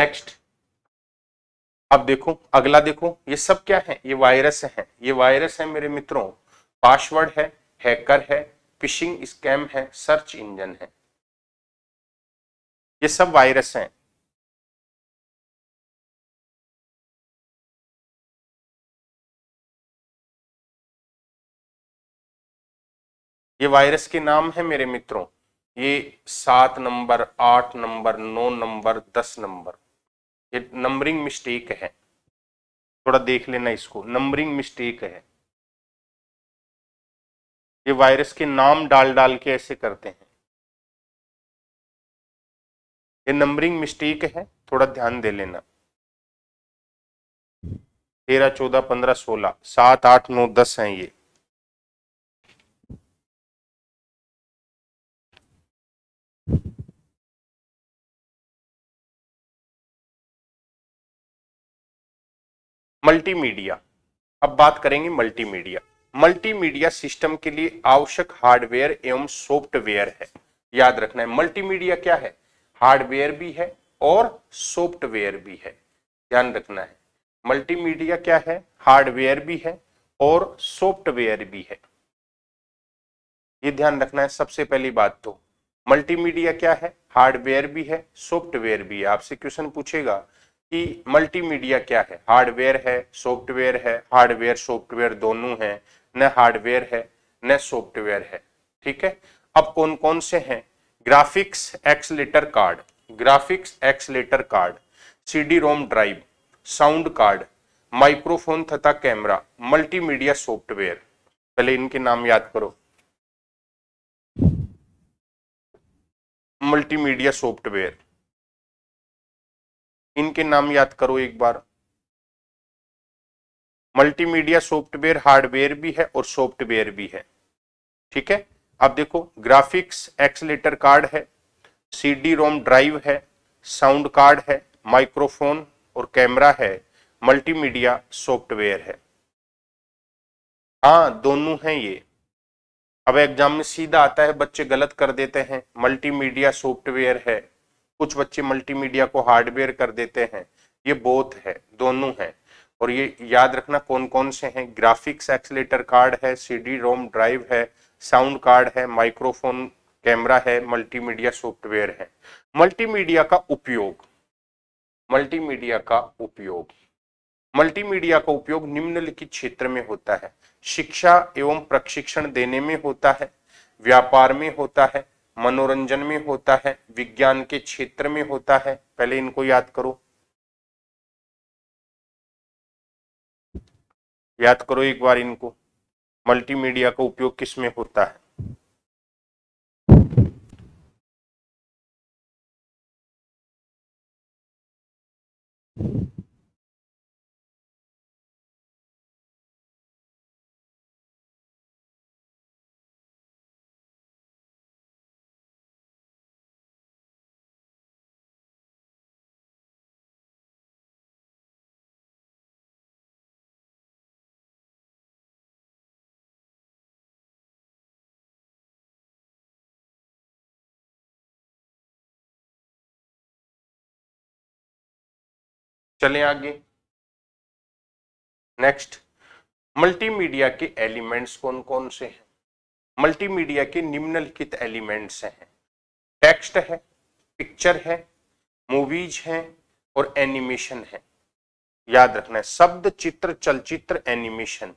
नेक्स्ट अब देखो अगला देखो ये सब क्या है ये वायरस है ये वायरस है मेरे मित्रों पासवर्ड है हैकर है फिशिंग स्कैम है सर्च इंजन है ये सब वायरस हैं ये वायरस के नाम है मेरे मित्रों ये सात नंबर आठ नंबर नौ नंबर दस नंबर ये नंबरिंग मिस्टेक है थोड़ा देख लेना इसको नंबरिंग मिस्टेक है ये वायरस के नाम डाल डाल के ऐसे करते हैं ये नंबरिंग मिस्टेक है थोड़ा ध्यान दे लेना तेरह चौदह पंद्रह सोलह सात आठ नौ दस हैं ये मल्टीमीडिया अब बात करेंगे मल्टीमीडिया मल्टीमीडिया सिस्टम के लिए आवश्यक हार्डवेयर एवं सॉफ्टवेयर है याद रखना है मल्टीमीडिया क्या है हार्डवेयर भी है और सॉफ्टवेयर भी है ध्यान रखना है मल्टीमीडिया क्या है हार्डवेयर भी है और सॉफ्टवेयर भी है ये ध्यान रखना है सबसे पहली बात तो मल्टीमीडिया क्या है हार्डवेयर भी है सॉफ्टवेयर भी है आपसे क्वेश्चन पूछेगा कि मल्टीमीडिया क्या है हार्डवेयर है सॉफ्टवेयर है हार्डवेयर सॉफ्टवेयर दोनों है न हार्डवेयर है न सॉफ्टवेयर है ठीक है अब कौन कौन से हैं graphics accelerator card graphics accelerator card CD ROM drive sound card microphone तथा कैमरा मल्टीमीडिया सॉफ्टवेयर पहले इनके नाम याद करो मल्टीमीडिया सॉफ्टवेयर इनके नाम याद करो एक बार मल्टीमीडिया सॉफ्टवेयर हार्डवेयर भी है और सॉफ्टवेयर भी है ठीक है अब देखो ग्राफिक्स एक्सलेटर कार्ड है सीडी रोम ड्राइव है साउंड कार्ड है माइक्रोफोन और कैमरा है मल्टीमीडिया सॉफ्टवेयर है हाँ दोनों हैं ये अब एग्जाम में सीधा आता है बच्चे गलत कर देते हैं मल्टीमीडिया सॉफ्टवेयर है कुछ बच्चे मल्टीमीडिया को हार्डवेयर कर देते हैं ये बोथ है दोनों है और ये याद रखना कौन कौन से हैं ग्राफिक्स एक्सलेटर कार्ड है सीडी रोम ड्राइव है साउंड कार्ड है माइक्रोफोन कैमरा है मल्टीमीडिया सॉफ्टवेयर है मल्टीमीडिया का उपयोग मल्टीमीडिया का उपयोग मल्टीमीडिया का उपयोग निम्नलिखित क्षेत्र में होता है शिक्षा एवं प्रशिक्षण देने में होता है व्यापार में होता है मनोरंजन में होता है विज्ञान के क्षेत्र में होता है पहले इनको याद करो याद करो एक बार इनको मल्टीमीडिया का उपयोग किस में होता है चलें आगे नेक्स्ट मल्टीमीडिया के एलिमेंट्स कौन कौन से हैं मल्टीमीडिया के निम्नलिखित एलिमेंट्स हैं टेक्स्ट है पिक्चर है मूवीज हैं और एनिमेशन है याद रखना है शब्द चित्र चलचित्र एनिमेशन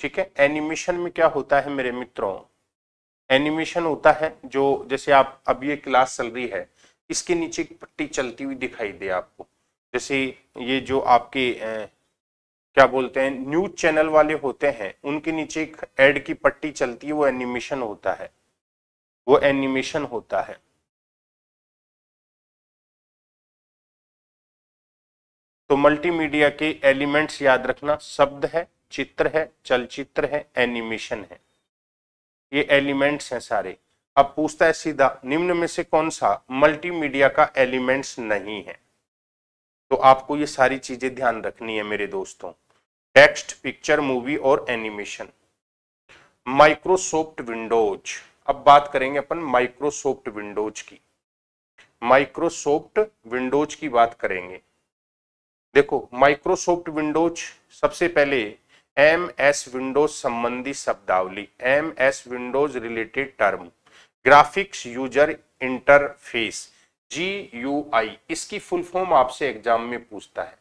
ठीक है एनिमेशन में क्या होता है मेरे मित्रों एनिमेशन होता है जो जैसे आप अब ये क्लास चल रही है इसके नीचे एक पट्टी चलती हुई दिखाई दे आपको जैसे ये जो आपके क्या बोलते हैं न्यूज चैनल वाले होते हैं उनके नीचे एक एड की पट्टी चलती है वो एनिमेशन होता है वो एनिमेशन होता है तो मल्टीमीडिया के एलिमेंट्स याद रखना शब्द है चित्र है चलचित्र है एनिमेशन है ये एलिमेंट्स हैं सारे अब पूछता है सीधा निम्न में से कौन सा मल्टीमीडिया का एलिमेंट्स नहीं है तो आपको ये सारी चीजें ध्यान रखनी है मेरे दोस्तों टेक्स्ट पिक्चर मूवी और एनिमेशन माइक्रोसॉफ्ट विंडोज अब बात करेंगे अपन माइक्रोसॉफ्ट विंडोज की माइक्रोसॉफ्ट विंडोज की बात करेंगे देखो माइक्रोसॉफ्ट विंडोज सबसे पहले एम एस विंडोज संबंधी शब्दावली M S Windows related term graphics user interface G U I इसकी फुल फॉर्म आपसे एग्जाम में पूछता है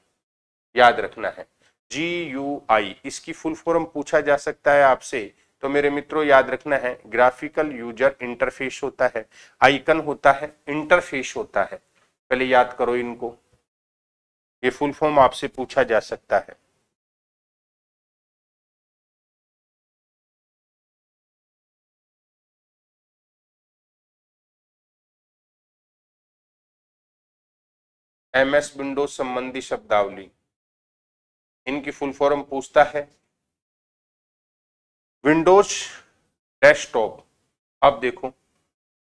याद रखना है जी यू आई इसकी फुल फॉर्म पूछा जा सकता है आपसे तो मेरे मित्रों याद रखना है ग्राफिकल यूजर इंटरफेस होता है आइकन होता है इंटरफेस होता है पहले याद करो इनको ये फुल फॉर्म आपसे पूछा जा सकता है एम एस विंडोज संबंधी शब्दावली इनकी फुल फॉर्म पूछता है विंडोज डेस्कटॉप अब देखो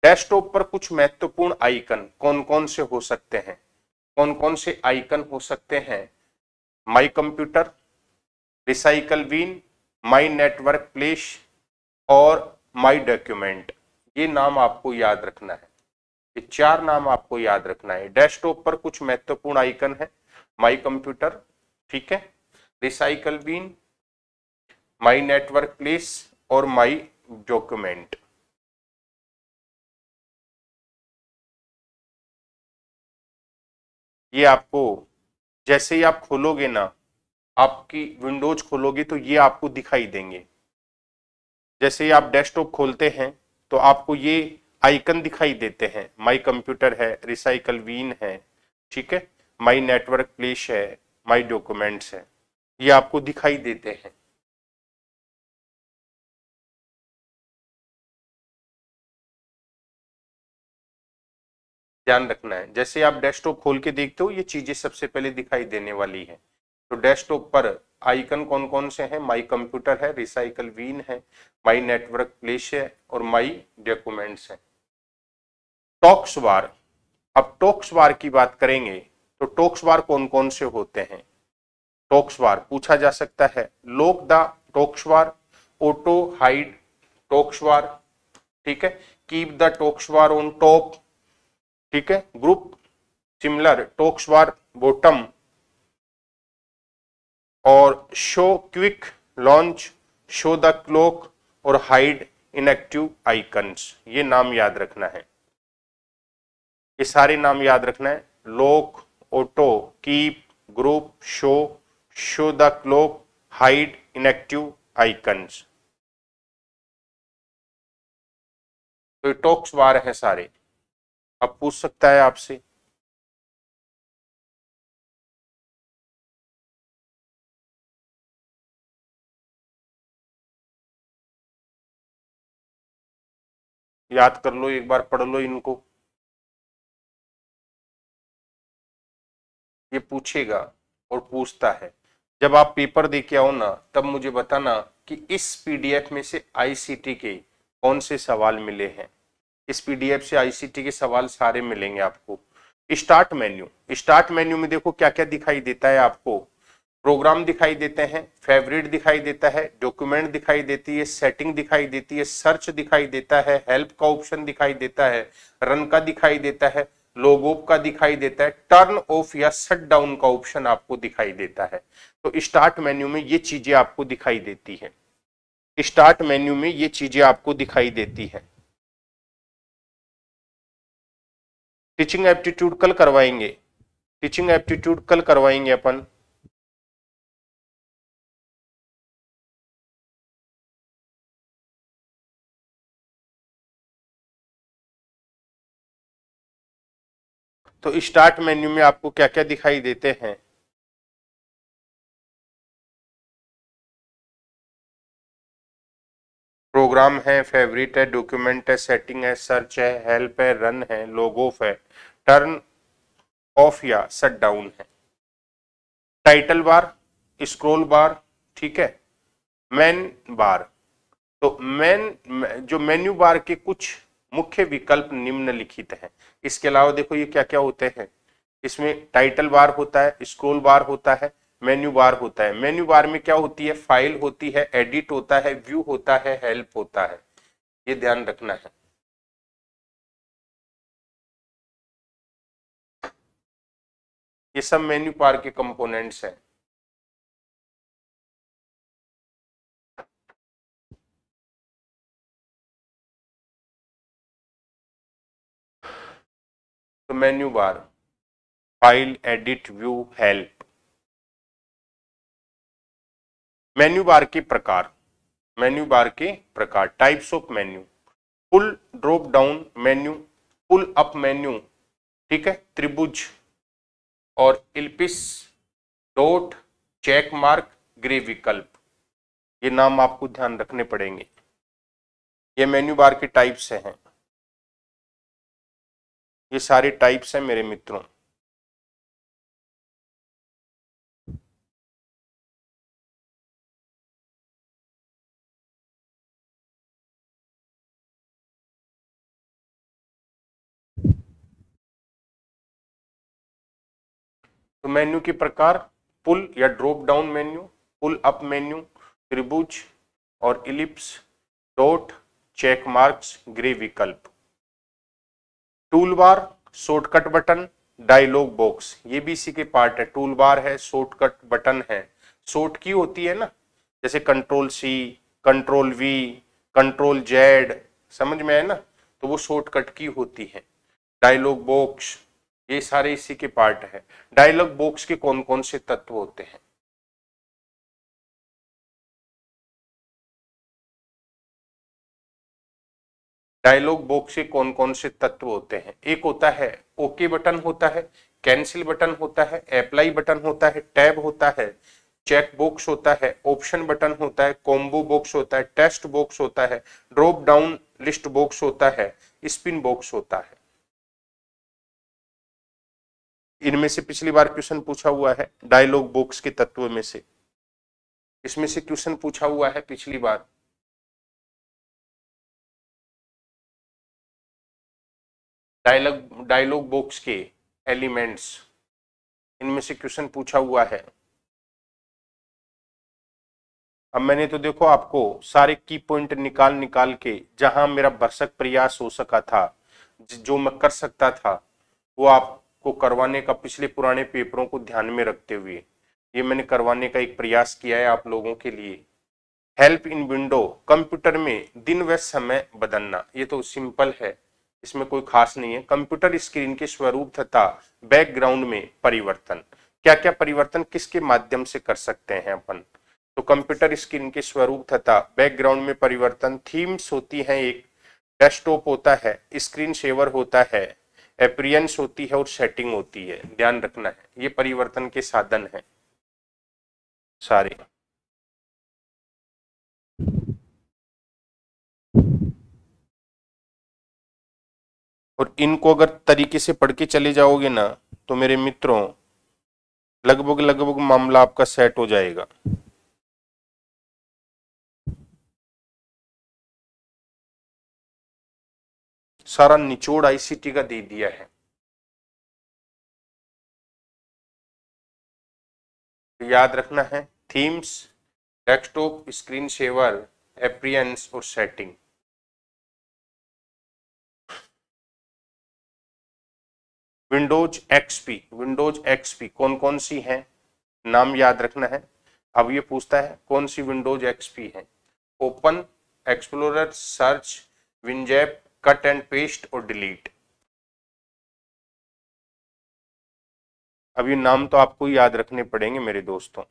डेस्कटॉप पर कुछ महत्वपूर्ण आइकन कौन कौन से हो सकते हैं कौन कौन से आइकन हो सकते हैं my computer recycle bin my network place और माई डॉक्यूमेंट ये नाम आपको याद रखना है ये चार नाम आपको याद रखना है डेस्कटॉप पर कुछ महत्वपूर्ण आइकन है माई कंप्यूटर ठीक है recycle bin my network place और माई डॉक्यूमेंट ये आपको जैसे ही आप खोलोगे ना आपकी विंडोज खोलोगे तो ये आपको दिखाई देंगे जैसे ही आप डेस्कटॉप खोलते हैं तो आपको ये आइकन दिखाई देते हैं माई कंप्यूटर है रिसाइकल वीन है ठीक है माई नेटवर्क प्लेस है माई डॉक्यूमेंट्स है ये आपको दिखाई देते हैं ध्यान रखना है जैसे आप डेस्कटॉप खोल के देखते हो ये चीजें सबसे पहले दिखाई देने वाली है तो डेस्कटॉप पर आइकन कौन कौन से हैं माई कंप्यूटर है रिसाइकल वीन है माई नेटवर्क प्लेस है और माई डॉक्यूमेंट्स है टॉक्स वार अब टॉक्स वार की बात करेंगे तो टॉक्स वार कौन कौन से होते हैं टॉक्स वार पूछा जा सकता है lock the taskbar auto hide taskbar ठीक है keep the taskbar on top ठीक है group similar taskbar bottom और show quick launch show the clock और हाइड इनएक्टिव आइकन्स ये नाम याद रखना है ये सारे नाम याद रखना है lock auto keep group show show the clock hide inactive icons तो ये टॉक्स बार हैं सारे अब पूछ सकता है आपसे याद कर लो एक बार पढ़ लो इनको ये पूछेगा और पूछता है जब आप पेपर दे के आओ ना तब मुझे बताना कि इस पीडीएफ में से आईसीटी के कौन से सवाल मिले हैं इस पीडीएफ से आईसीटी के सवाल सारे मिलेंगे आपको स्टार्ट मेन्यू स्टार्ट मेन्यू में देखो क्या क्या दिखाई देता है आपको प्रोग्राम दिखाई देते हैं फेवरेट दिखाई देता है डॉक्यूमेंट दिखाई देती है सेटिंग दिखाई देती है सर्च दिखाई देता है हेल्प का ऑप्शन दिखाई देता है रन का दिखाई देता है लोगोप का दिखाई देता है टर्न ऑफ या शट डाउन का ऑप्शन आपको दिखाई देता है तो स्टार्ट मेन्यू में ये चीजें आपको दिखाई देती है स्टार्ट मेन्यू में ये चीजें आपको दिखाई देती है टीचिंग एप्टीट्यूड कल करवाएंगे टीचिंग एप्टीट्यूड कल करवाएंगे अपन तो स्टार्ट मेन्यू में आपको क्या क्या दिखाई देते हैं प्रोग्राम है फेवरेट है डॉक्यूमेंट है सेटिंग है सर्च है हेल्प है रन है लॉग ऑफ है टर्न ऑफ या शट डाउन है टाइटल बार स्क्रोल बार ठीक है मैन बार तो मैन जो मेन्यू बार के कुछ मुख्य विकल्प निम्नलिखित है इसके अलावा देखो ये क्या क्या होते हैं इसमें टाइटल बार होता है स्क्रोल बार होता है मेन्यू बार होता है मेन्यू बार में क्या होती है फाइल होती है एडिट होता है व्यू होता है हेल्प होता है ये ध्यान रखना है ये सब मेन्यू पार के कंपोनेंट्स हैं तो menu bar file edit view help menu bar के प्रकार मेन्यू बार के प्रकार types of menu pull drop down menu pull up menu ठीक है त्रिभुज और ellipsis dot check mark grey विकल्प ये नाम आपको ध्यान रखने पड़ेंगे ये मेन्यू बार के टाइप्स हैं ये सारी टाइप्स हैं मेरे मित्रों तो मेन्यू के प्रकार पुल या drop down menu pull up menu त्रिभुज और ellipse dot check marks grey विकल्प toolbar shortcut button dialog box ये भी इसी के पार्ट है टूल बार है शॉर्टकट बटन है शॉर्ट की होती है ना जैसे control C control V control Z समझ में आए ना तो वो शॉर्टकट की होती है डायलॉग बॉक्स ये सारे इसी के पार्ट है डायलॉग बॉक्स के कौन कौन से तत्व होते हैं डायलॉग बॉक्स के कौन कौन से तत्व होते हैं एक होता है ओके बटन होता है कैंसिल बटन होता है अप्लाई बटन होता है टैब होता है चेक बॉक्स होता है ऑप्शन बटन होता है कॉम्बो बॉक्स होता है टेस्ट बॉक्स होता है ड्रॉप डाउन लिस्ट बॉक्स होता है स्पिन बॉक्स होता है इनमें से पिछली बार क्वेश्चन पूछा हुआ है डायलॉग बॉक्स के तत्व में से इसमें से क्वेश्चन पूछा हुआ है पिछली बार डायलॉग डायलॉग बॉक्स के एलिमेंट्स इनमें से क्वेश्चन पूछा हुआ है अब मैंने तो देखो आपको सारे की पॉइंट निकाल निकाल के जहां मेरा भरसक प्रयास हो सका था जो मैं कर सकता था वो आपको करवाने का पिछले पुराने पेपरों को ध्यान में रखते हुए ये मैंने करवाने का एक प्रयास किया है आप लोगों के लिए हेल्प इन विंडो कंप्यूटर में दिन व समय बदलना ये तो सिंपल है इसमें कोई खास नहीं है कंप्यूटर स्क्रीन के स्वरूप तथा बैकग्राउंड में परिवर्तन क्या क्या परिवर्तन किसके माध्यम से कर सकते हैं अपन तो कंप्यूटर स्क्रीन के स्वरूप तथा बैकग्राउंड में परिवर्तन थीम्स होती हैं एक डेस्कटॉप होता है स्क्रीन सेवर होता है एप्रियंस होती है और सेटिंग होती है ध्यान रखना है ये परिवर्तन के साधन है सारे और इनको अगर तरीके से पढ़ के चले जाओगे ना तो मेरे मित्रों लगभग लगभग मामला आपका सेट हो जाएगा सारा निचोड़ आईसीटी का दे दिया है तो याद रखना है themes desktop screen saver appearance और setting Windows XP Windows XP कौन कौन सी हैं नाम याद रखना है अब ये पूछता है कौन सी विंडोज एक्सपी है open explorer search WinZip cut and paste और डिलीट अब ये नाम तो आपको याद रखने पड़ेंगे मेरे दोस्तों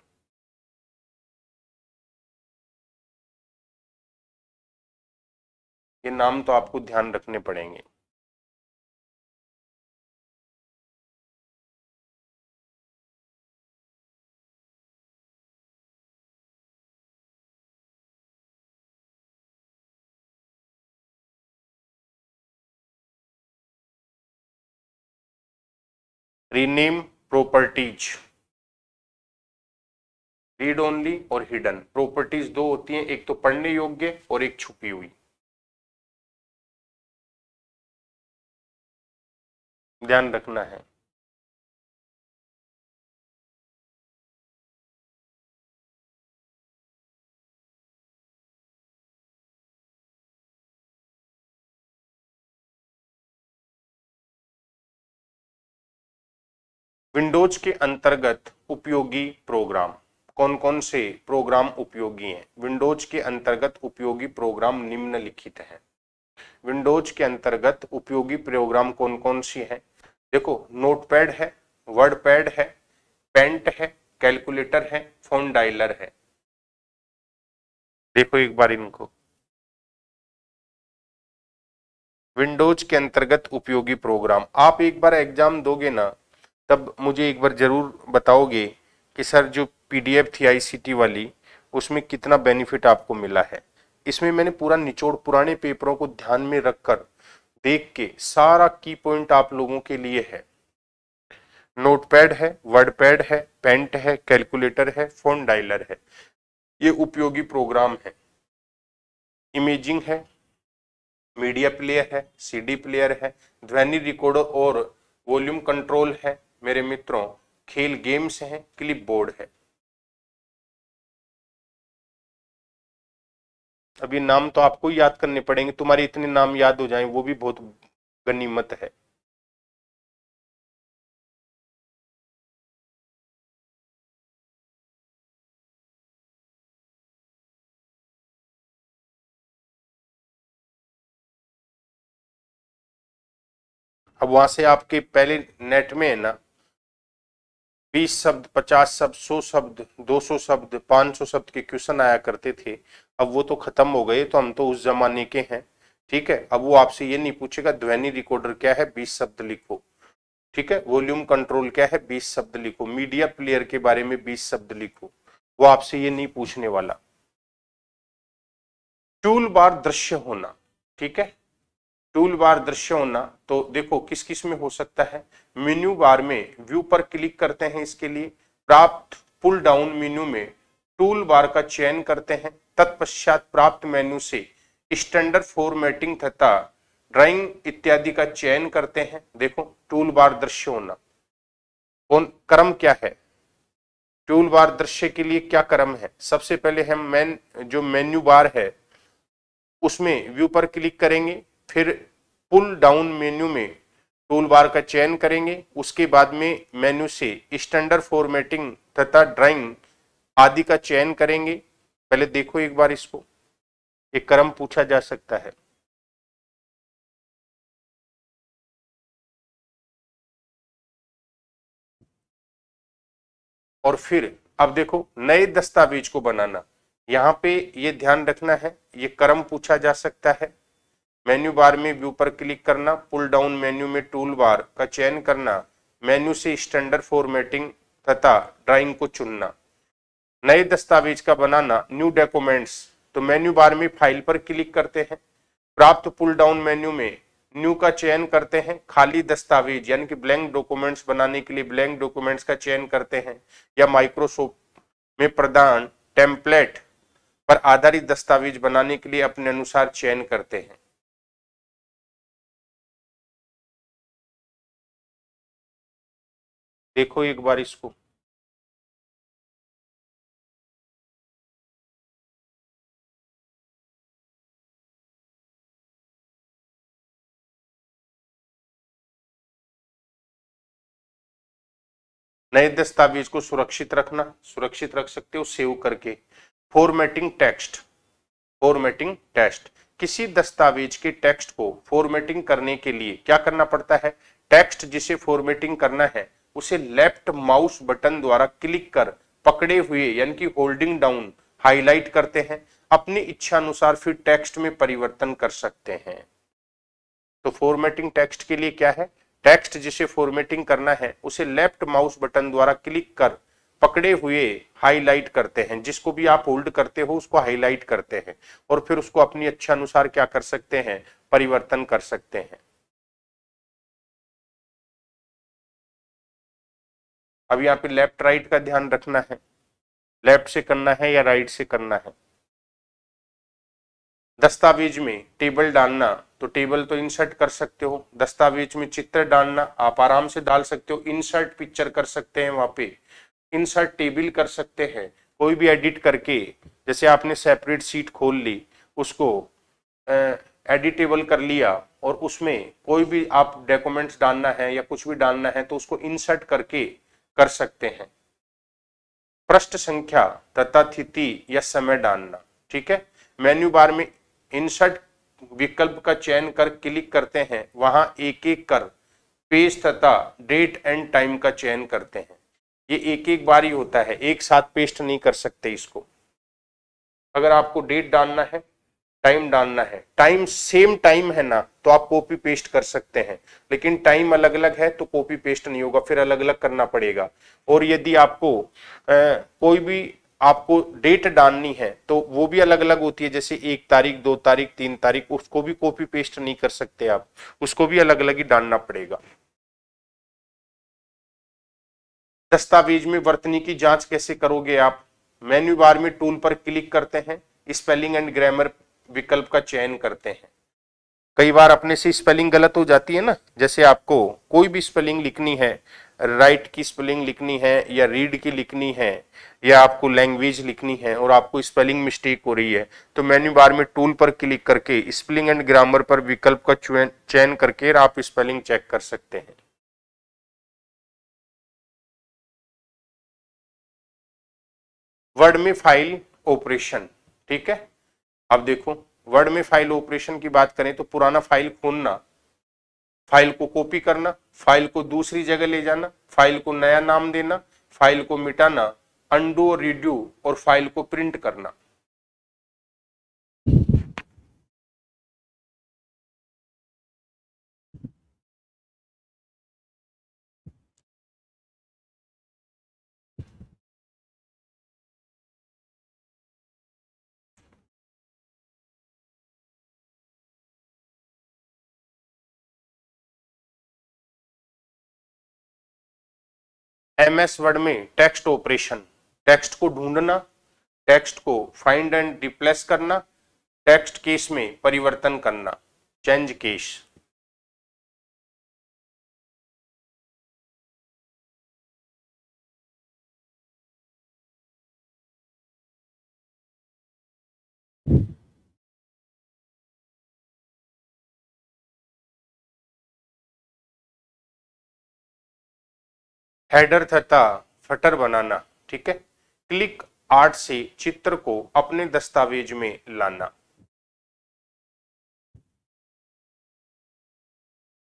ये नाम तो आपको ध्यान रखने पड़ेंगे रीनेम प्रॉपर्टीज रीड ओनली और हिडन प्रॉपर्टीज दो होती हैं एक तो पढ़ने योग्य और एक छुपी हुई ध्यान रखना है विंडोज के अंतर्गत उपयोगी प्रोग्राम कौन कौन से प्रोग्राम उपयोगी हैं विंडोज के अंतर्गत उपयोगी प्रोग्राम निम्नलिखित हैं विंडोज के अंतर्गत उपयोगी प्रोग्राम कौन कौन सी हैं देखो नोटपैड है वर्ड पैड है पेंट है कैलकुलेटर है फोन डायलर है देखो एक बार इनको विंडोज के अंतर्गत उपयोगी प्रोग्राम आप एक बार एग्जाम दोगे ना तब मुझे एक बार ज़रूर बताओगे कि सर जो पीडीएफ थी आईसीटी वाली उसमें कितना बेनिफिट आपको मिला है इसमें मैंने पूरा निचोड़ पुराने पेपरों को ध्यान में रखकर देख के सारा की पॉइंट आप लोगों के लिए है नोटपैड है वर्डपैड है पेंट है कैलकुलेटर है फोन डायलर है ये उपयोगी प्रोग्राम है इमेजिंग है मीडिया प्लेयर है सीडी प्लेयर है ध्वनि रिकॉर्डर और वॉल्यूम कंट्रोल है मेरे मित्रों खेल गेम्स हैं क्लिप बोर्ड है अभी नाम तो आपको याद करने पड़ेंगे तुम्हारे इतने नाम याद हो जाएं वो भी बहुत गनीमत है अब वहां से आपके पहले नेट में है ना बीस शब्द पचास शब्द सौ शब्द दो सौ शब्द पाँच सौ शब्द के क्वेश्चन आया करते थे अब वो तो खत्म हो गए तो हम तो उस जमाने के हैं ठीक है अब वो आपसे ये नहीं पूछेगा ध्वनि रिकॉर्डर क्या है बीस शब्द लिखो ठीक है वॉल्यूम कंट्रोल क्या है बीस शब्द लिखो मीडिया प्लेयर के बारे में बीस शब्द लिखो वो आपसे ये नहीं पूछने वाला टूल बार दृश्य होना ठीक है टूल बार दृश्य होना तो देखो किस किस में हो सकता है मेन्यू बार में व्यू पर क्लिक करते हैं इसके लिए प्राप्त पुल डाउन मेन्यू में टूल बार का चयन करते हैं तत्पश्चात प्राप्त मेन्यू से स्टैंडर्ड फॉर्मेटिंग तथा ड्राइंग इत्यादि का चयन करते हैं देखो टूल बार दृश्य होना कौन क्रम क्या है टूल बार दृश्य के लिए क्या क्रम है सबसे पहले हम मेन जो मेन्यू बार है उसमें व्यू पर क्लिक करेंगे फिर पुल डाउन मेन्यू में टूल बार का चयन करेंगे उसके बाद में मेन्यू से स्टैंडर्ड फॉर्मेटिंग तथा ड्राइंग आदि का चयन करेंगे पहले देखो एक बार इसको एक क्रम पूछा जा सकता है और फिर अब देखो नए दस्तावेज को बनाना यहां पे ये ध्यान रखना है ये क्रम पूछा जा सकता है मेन्यू बार में व्यू पर क्लिक करना पुल डाउन मेन्यू में टूल बार का चयन करना मेन्यू से स्टैंडर्ड फॉर्मेटिंग तथा ड्राइंग को चुनना नए दस्तावेज का बनाना न्यू डॉक्यूमेंट्स तो मेन्यू बार में फाइल पर क्लिक करते हैं प्राप्त पुल डाउन मेन्यू में न्यू का चयन करते हैं खाली दस्तावेज यानी कि ब्लैंक डॉक्यूमेंट्स बनाने के लिए ब्लैंक डॉक्यूमेंट्स का चयन करते हैं या माइक्रोसॉफ्ट में प्रदान टेम्पलेट पर आधारित दस्तावेज बनाने के लिए अपने अनुसार चयन करते हैं देखो एक बार इसको नए दस्तावेज को सुरक्षित रखना सुरक्षित रख सकते हो सेव करके फॉर्मेटिंग टेक्स्ट फॉर्मेटिंग टेक्स्ट किसी दस्तावेज के टेक्स्ट को फॉर्मेटिंग करने के लिए क्या करना पड़ता है टेक्स्ट जिसे फॉर्मेटिंग करना है उसे लेफ्ट माउस बटन द्वारा क्लिक कर पकड़े हुए यानी कि होल्डिंग डाउन हाईलाइट करते हैं अपनी इच्छा अनुसार फिर टेक्स्ट में परिवर्तन कर सकते हैं तो फॉर्मेटिंग टेक्स्ट के लिए क्या है टेक्स्ट जिसे फॉर्मेटिंग करना है उसे लेफ्ट माउस बटन द्वारा क्लिक कर पकड़े हुए हाईलाइट करते हैं जिसको भी आप होल्ड करते हो उसको हाईलाइट करते हैं और फिर उसको अपनी इच्छा अनुसार क्या कर सकते हैं परिवर्तन कर सकते हैं अब यहाँ पे लेफ्ट राइट का ध्यान रखना है लेफ्ट से करना है या राइट से करना है दस्तावेज में टेबल डालना तो टेबल तो इंसर्ट कर सकते हो दस्तावेज में चित्र डालना आप आराम से डाल सकते हो इंसर्ट पिक्चर कर सकते हैं वहाँ पे इंसर्ट टेबल कर सकते हैं कोई भी एडिट करके जैसे आपने सेपरेट सीट खोल ली उसको एडिटेबल कर लिया और उसमें कोई भी आप डॉक्यूमेंट्स डालना है या कुछ भी डालना है तो उसको इंसर्ट करके कर सकते हैं पृष्ठ संख्या तथा तिथि या समय डालना ठीक है मेन्यू बार में इंसर्ट विकल्प का चयन कर क्लिक करते हैं वहां एक एक कर पेज तथा डेट एंड टाइम का चयन करते हैं ये एक एक बार ही होता है एक साथ पेस्ट नहीं कर सकते इसको अगर आपको डेट डालना है टाइम डालना है टाइम सेम टाइम है ना तो आप कॉपी पेस्ट कर सकते हैं लेकिन टाइम अलग अलग है तो कॉपी पेस्ट नहीं होगा फिर अलग अलग करना पड़ेगा और यदि आपको आ, कोई भी आपको डेट डालनी है तो वो भी अलग अलग होती है जैसे एक तारीख दो तारीख तीन तारीख उसको भी कॉपी पेस्ट नहीं कर सकते आप उसको भी अलग अलग ही डालना पड़ेगा दस्तावेज में वर्तनी की जांच कैसे करोगे आप मेन्यू बार में टूल पर क्लिक करते हैं स्पेलिंग एंड ग्रामर विकल्प का चयन करते हैं कई बार अपने से स्पेलिंग गलत हो जाती है ना जैसे आपको कोई भी स्पेलिंग लिखनी है राइट की स्पेलिंग लिखनी है या रीड की लिखनी है या आपको लैंग्वेज लिखनी है और आपको स्पेलिंग मिस्टेक हो रही है तो मेन्यू बार में टूल पर क्लिक करके स्पेलिंग एंड ग्रामर पर विकल्प का चयन करके आप स्पेलिंग चेक कर सकते हैं वर्ड में फाइल ऑपरेशन ठीक है अब देखो वर्ड में फाइल ऑपरेशन की बात करें तो पुराना फाइल खोलना फाइल को कॉपी करना फाइल को दूसरी जगह ले जाना फाइल को नया नाम देना फाइल को मिटाना अंडो रिड्यू और फाइल को प्रिंट करना एम एस वर्ड में टेक्स्ट ऑपरेशन टेक्स्ट को ढूंढना टेक्स्ट को फाइंड एंड रिप्लेस करना टेक्स्ट केस में परिवर्तन करना चेंज केस हैडर तथा फटर बनाना ठीक है क्लिक आर्ट से चित्र को अपने दस्तावेज में लाना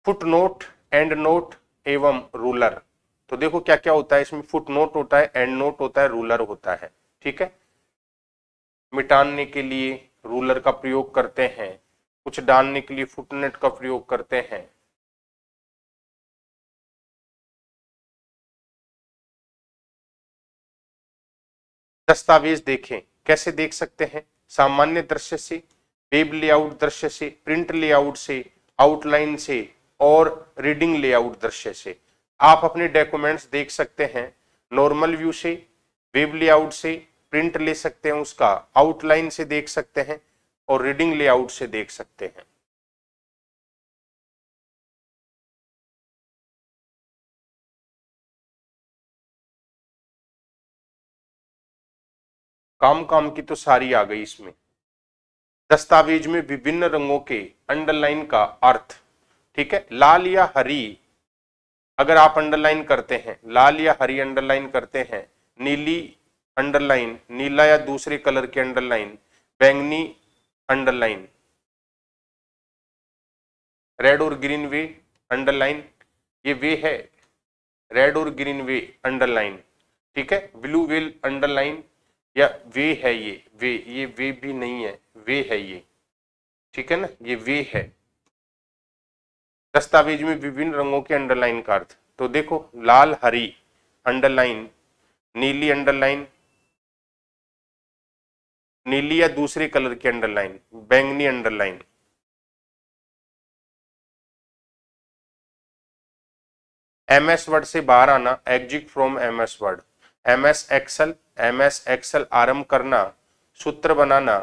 फुटनोट एंड नोट एवं रूलर तो देखो क्या क्या होता है इसमें फुट नोट होता है एंड नोट होता है रूलर होता है ठीक है मिटाने के लिए रूलर का प्रयोग करते हैं कुछ डालने के लिए फुटनेट का प्रयोग करते हैं दस्तावेज देखें कैसे देख सकते हैं सामान्य दृश्य से वेब लेआउट दृश्य से प्रिंट लेआउट से आउटलाइन से और रीडिंग लेआउट दृश्य से आप अपने डॉक्यूमेंट्स देख सकते हैं नॉर्मल व्यू से वेब लेआउट से प्रिंट ले सकते हैं उसका आउटलाइन से देख सकते हैं और रीडिंग लेआउट से देख सकते हैं काम काम की तो सारी आ गई इसमें दस्तावेज में विभिन्न रंगों के अंडरलाइन का अर्थ ठीक है लाल या हरी अगर आप अंडरलाइन करते हैं लाल या हरी अंडरलाइन करते हैं नीली अंडरलाइन नीला या दूसरे कलर की अंडरलाइन बैंगनी अंडरलाइन रेड और ग्रीन वे अंडरलाइन ये वे है रेड और ग्रीन वे अंडरलाइन ठीक है ब्लू वेल अंडरलाइन या वे है ये वे ये वे भी नहीं है वे है ये ठीक है ना ये वे है दस्तावेज में विभिन्न रंगों के अंडरलाइन का अर्थ तो देखो लाल हरी अंडरलाइन नीली अंडरलाइन नीली या दूसरे कलर की अंडरलाइन बैंगनी अंडरलाइन एम एस वर्ड से बाहर आना exit from MS Word MS Excel Excel M S Excel आरंभ करना सूत्र बनाना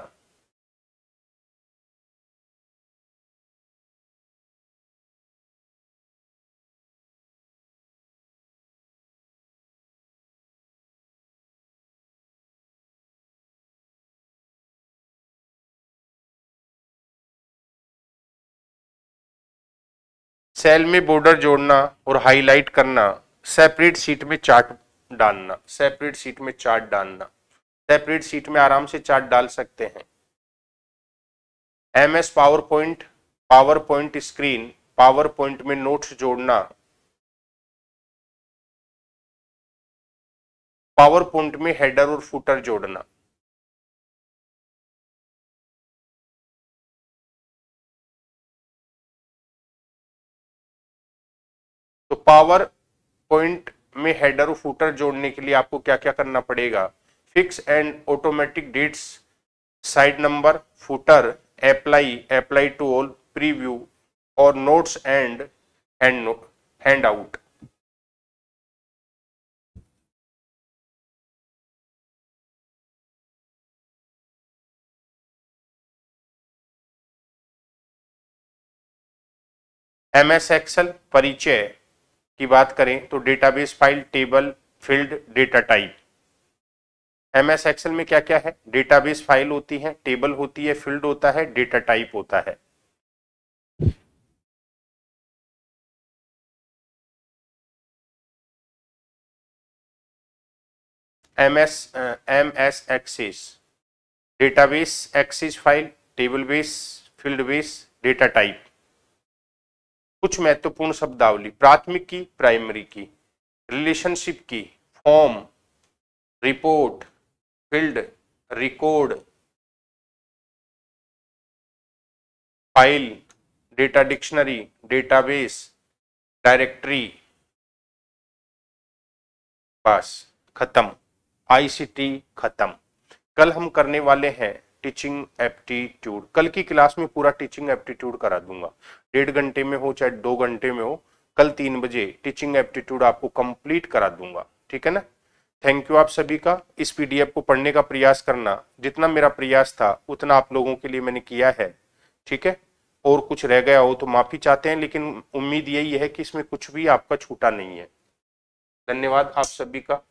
सेल में बॉर्डर जोड़ना और हाईलाइट करना सेपरेट सीट में चार्ट डालना सेपरेट सीट में चार्ट डालना सेपरेट सीट में आराम से चार्ट डाल सकते हैं M S PowerPoint PowerPoint screen PowerPoint में नोट्स जोड़ना पावर पॉइंट में हेडर और फुटर जोड़ना तो पावर पॉइंट में हेडर और फूटर जोड़ने के लिए आपको क्या क्या करना पड़ेगा fix and automatic dates slide number footer apply apply to all preview और notes and hand note handout M S Excel परिचय की बात करें तो database file table field data type M S Excel में क्या क्या है डेटाबेस फाइल होती है टेबल होती है फील्ड होता है डेटा टाइप होता है M S M S Access database Access file table base field base data type कुछ महत्वपूर्ण शब्दावली प्राथमिक key primary key relationship key form report field record file data dictionary database directory बस खत्म आईसीटी खत्म कल हम करने वाले हैं टीचिंग एप्टीट्यूड कल की क्लास में पूरा टीचिंग एप्टीट्यूड करा दूंगा डेढ़ घंटे में हो चाहे दो घंटे में हो कल तीन बजे टीचिंग एप्टीट्यूड आपको कंप्लीट करा दूंगा ठीक है ना थैंक यू आप सभी का इस पीडीएफ को पढ़ने का प्रयास करना जितना मेरा प्रयास था उतना आप लोगों के लिए मैंने किया है ठीक है और कुछ रह गया हो तो माफी चाहते हैं लेकिन उम्मीद यही है कि इसमें कुछ भी आपका छूटा नहीं है धन्यवाद आप सभी का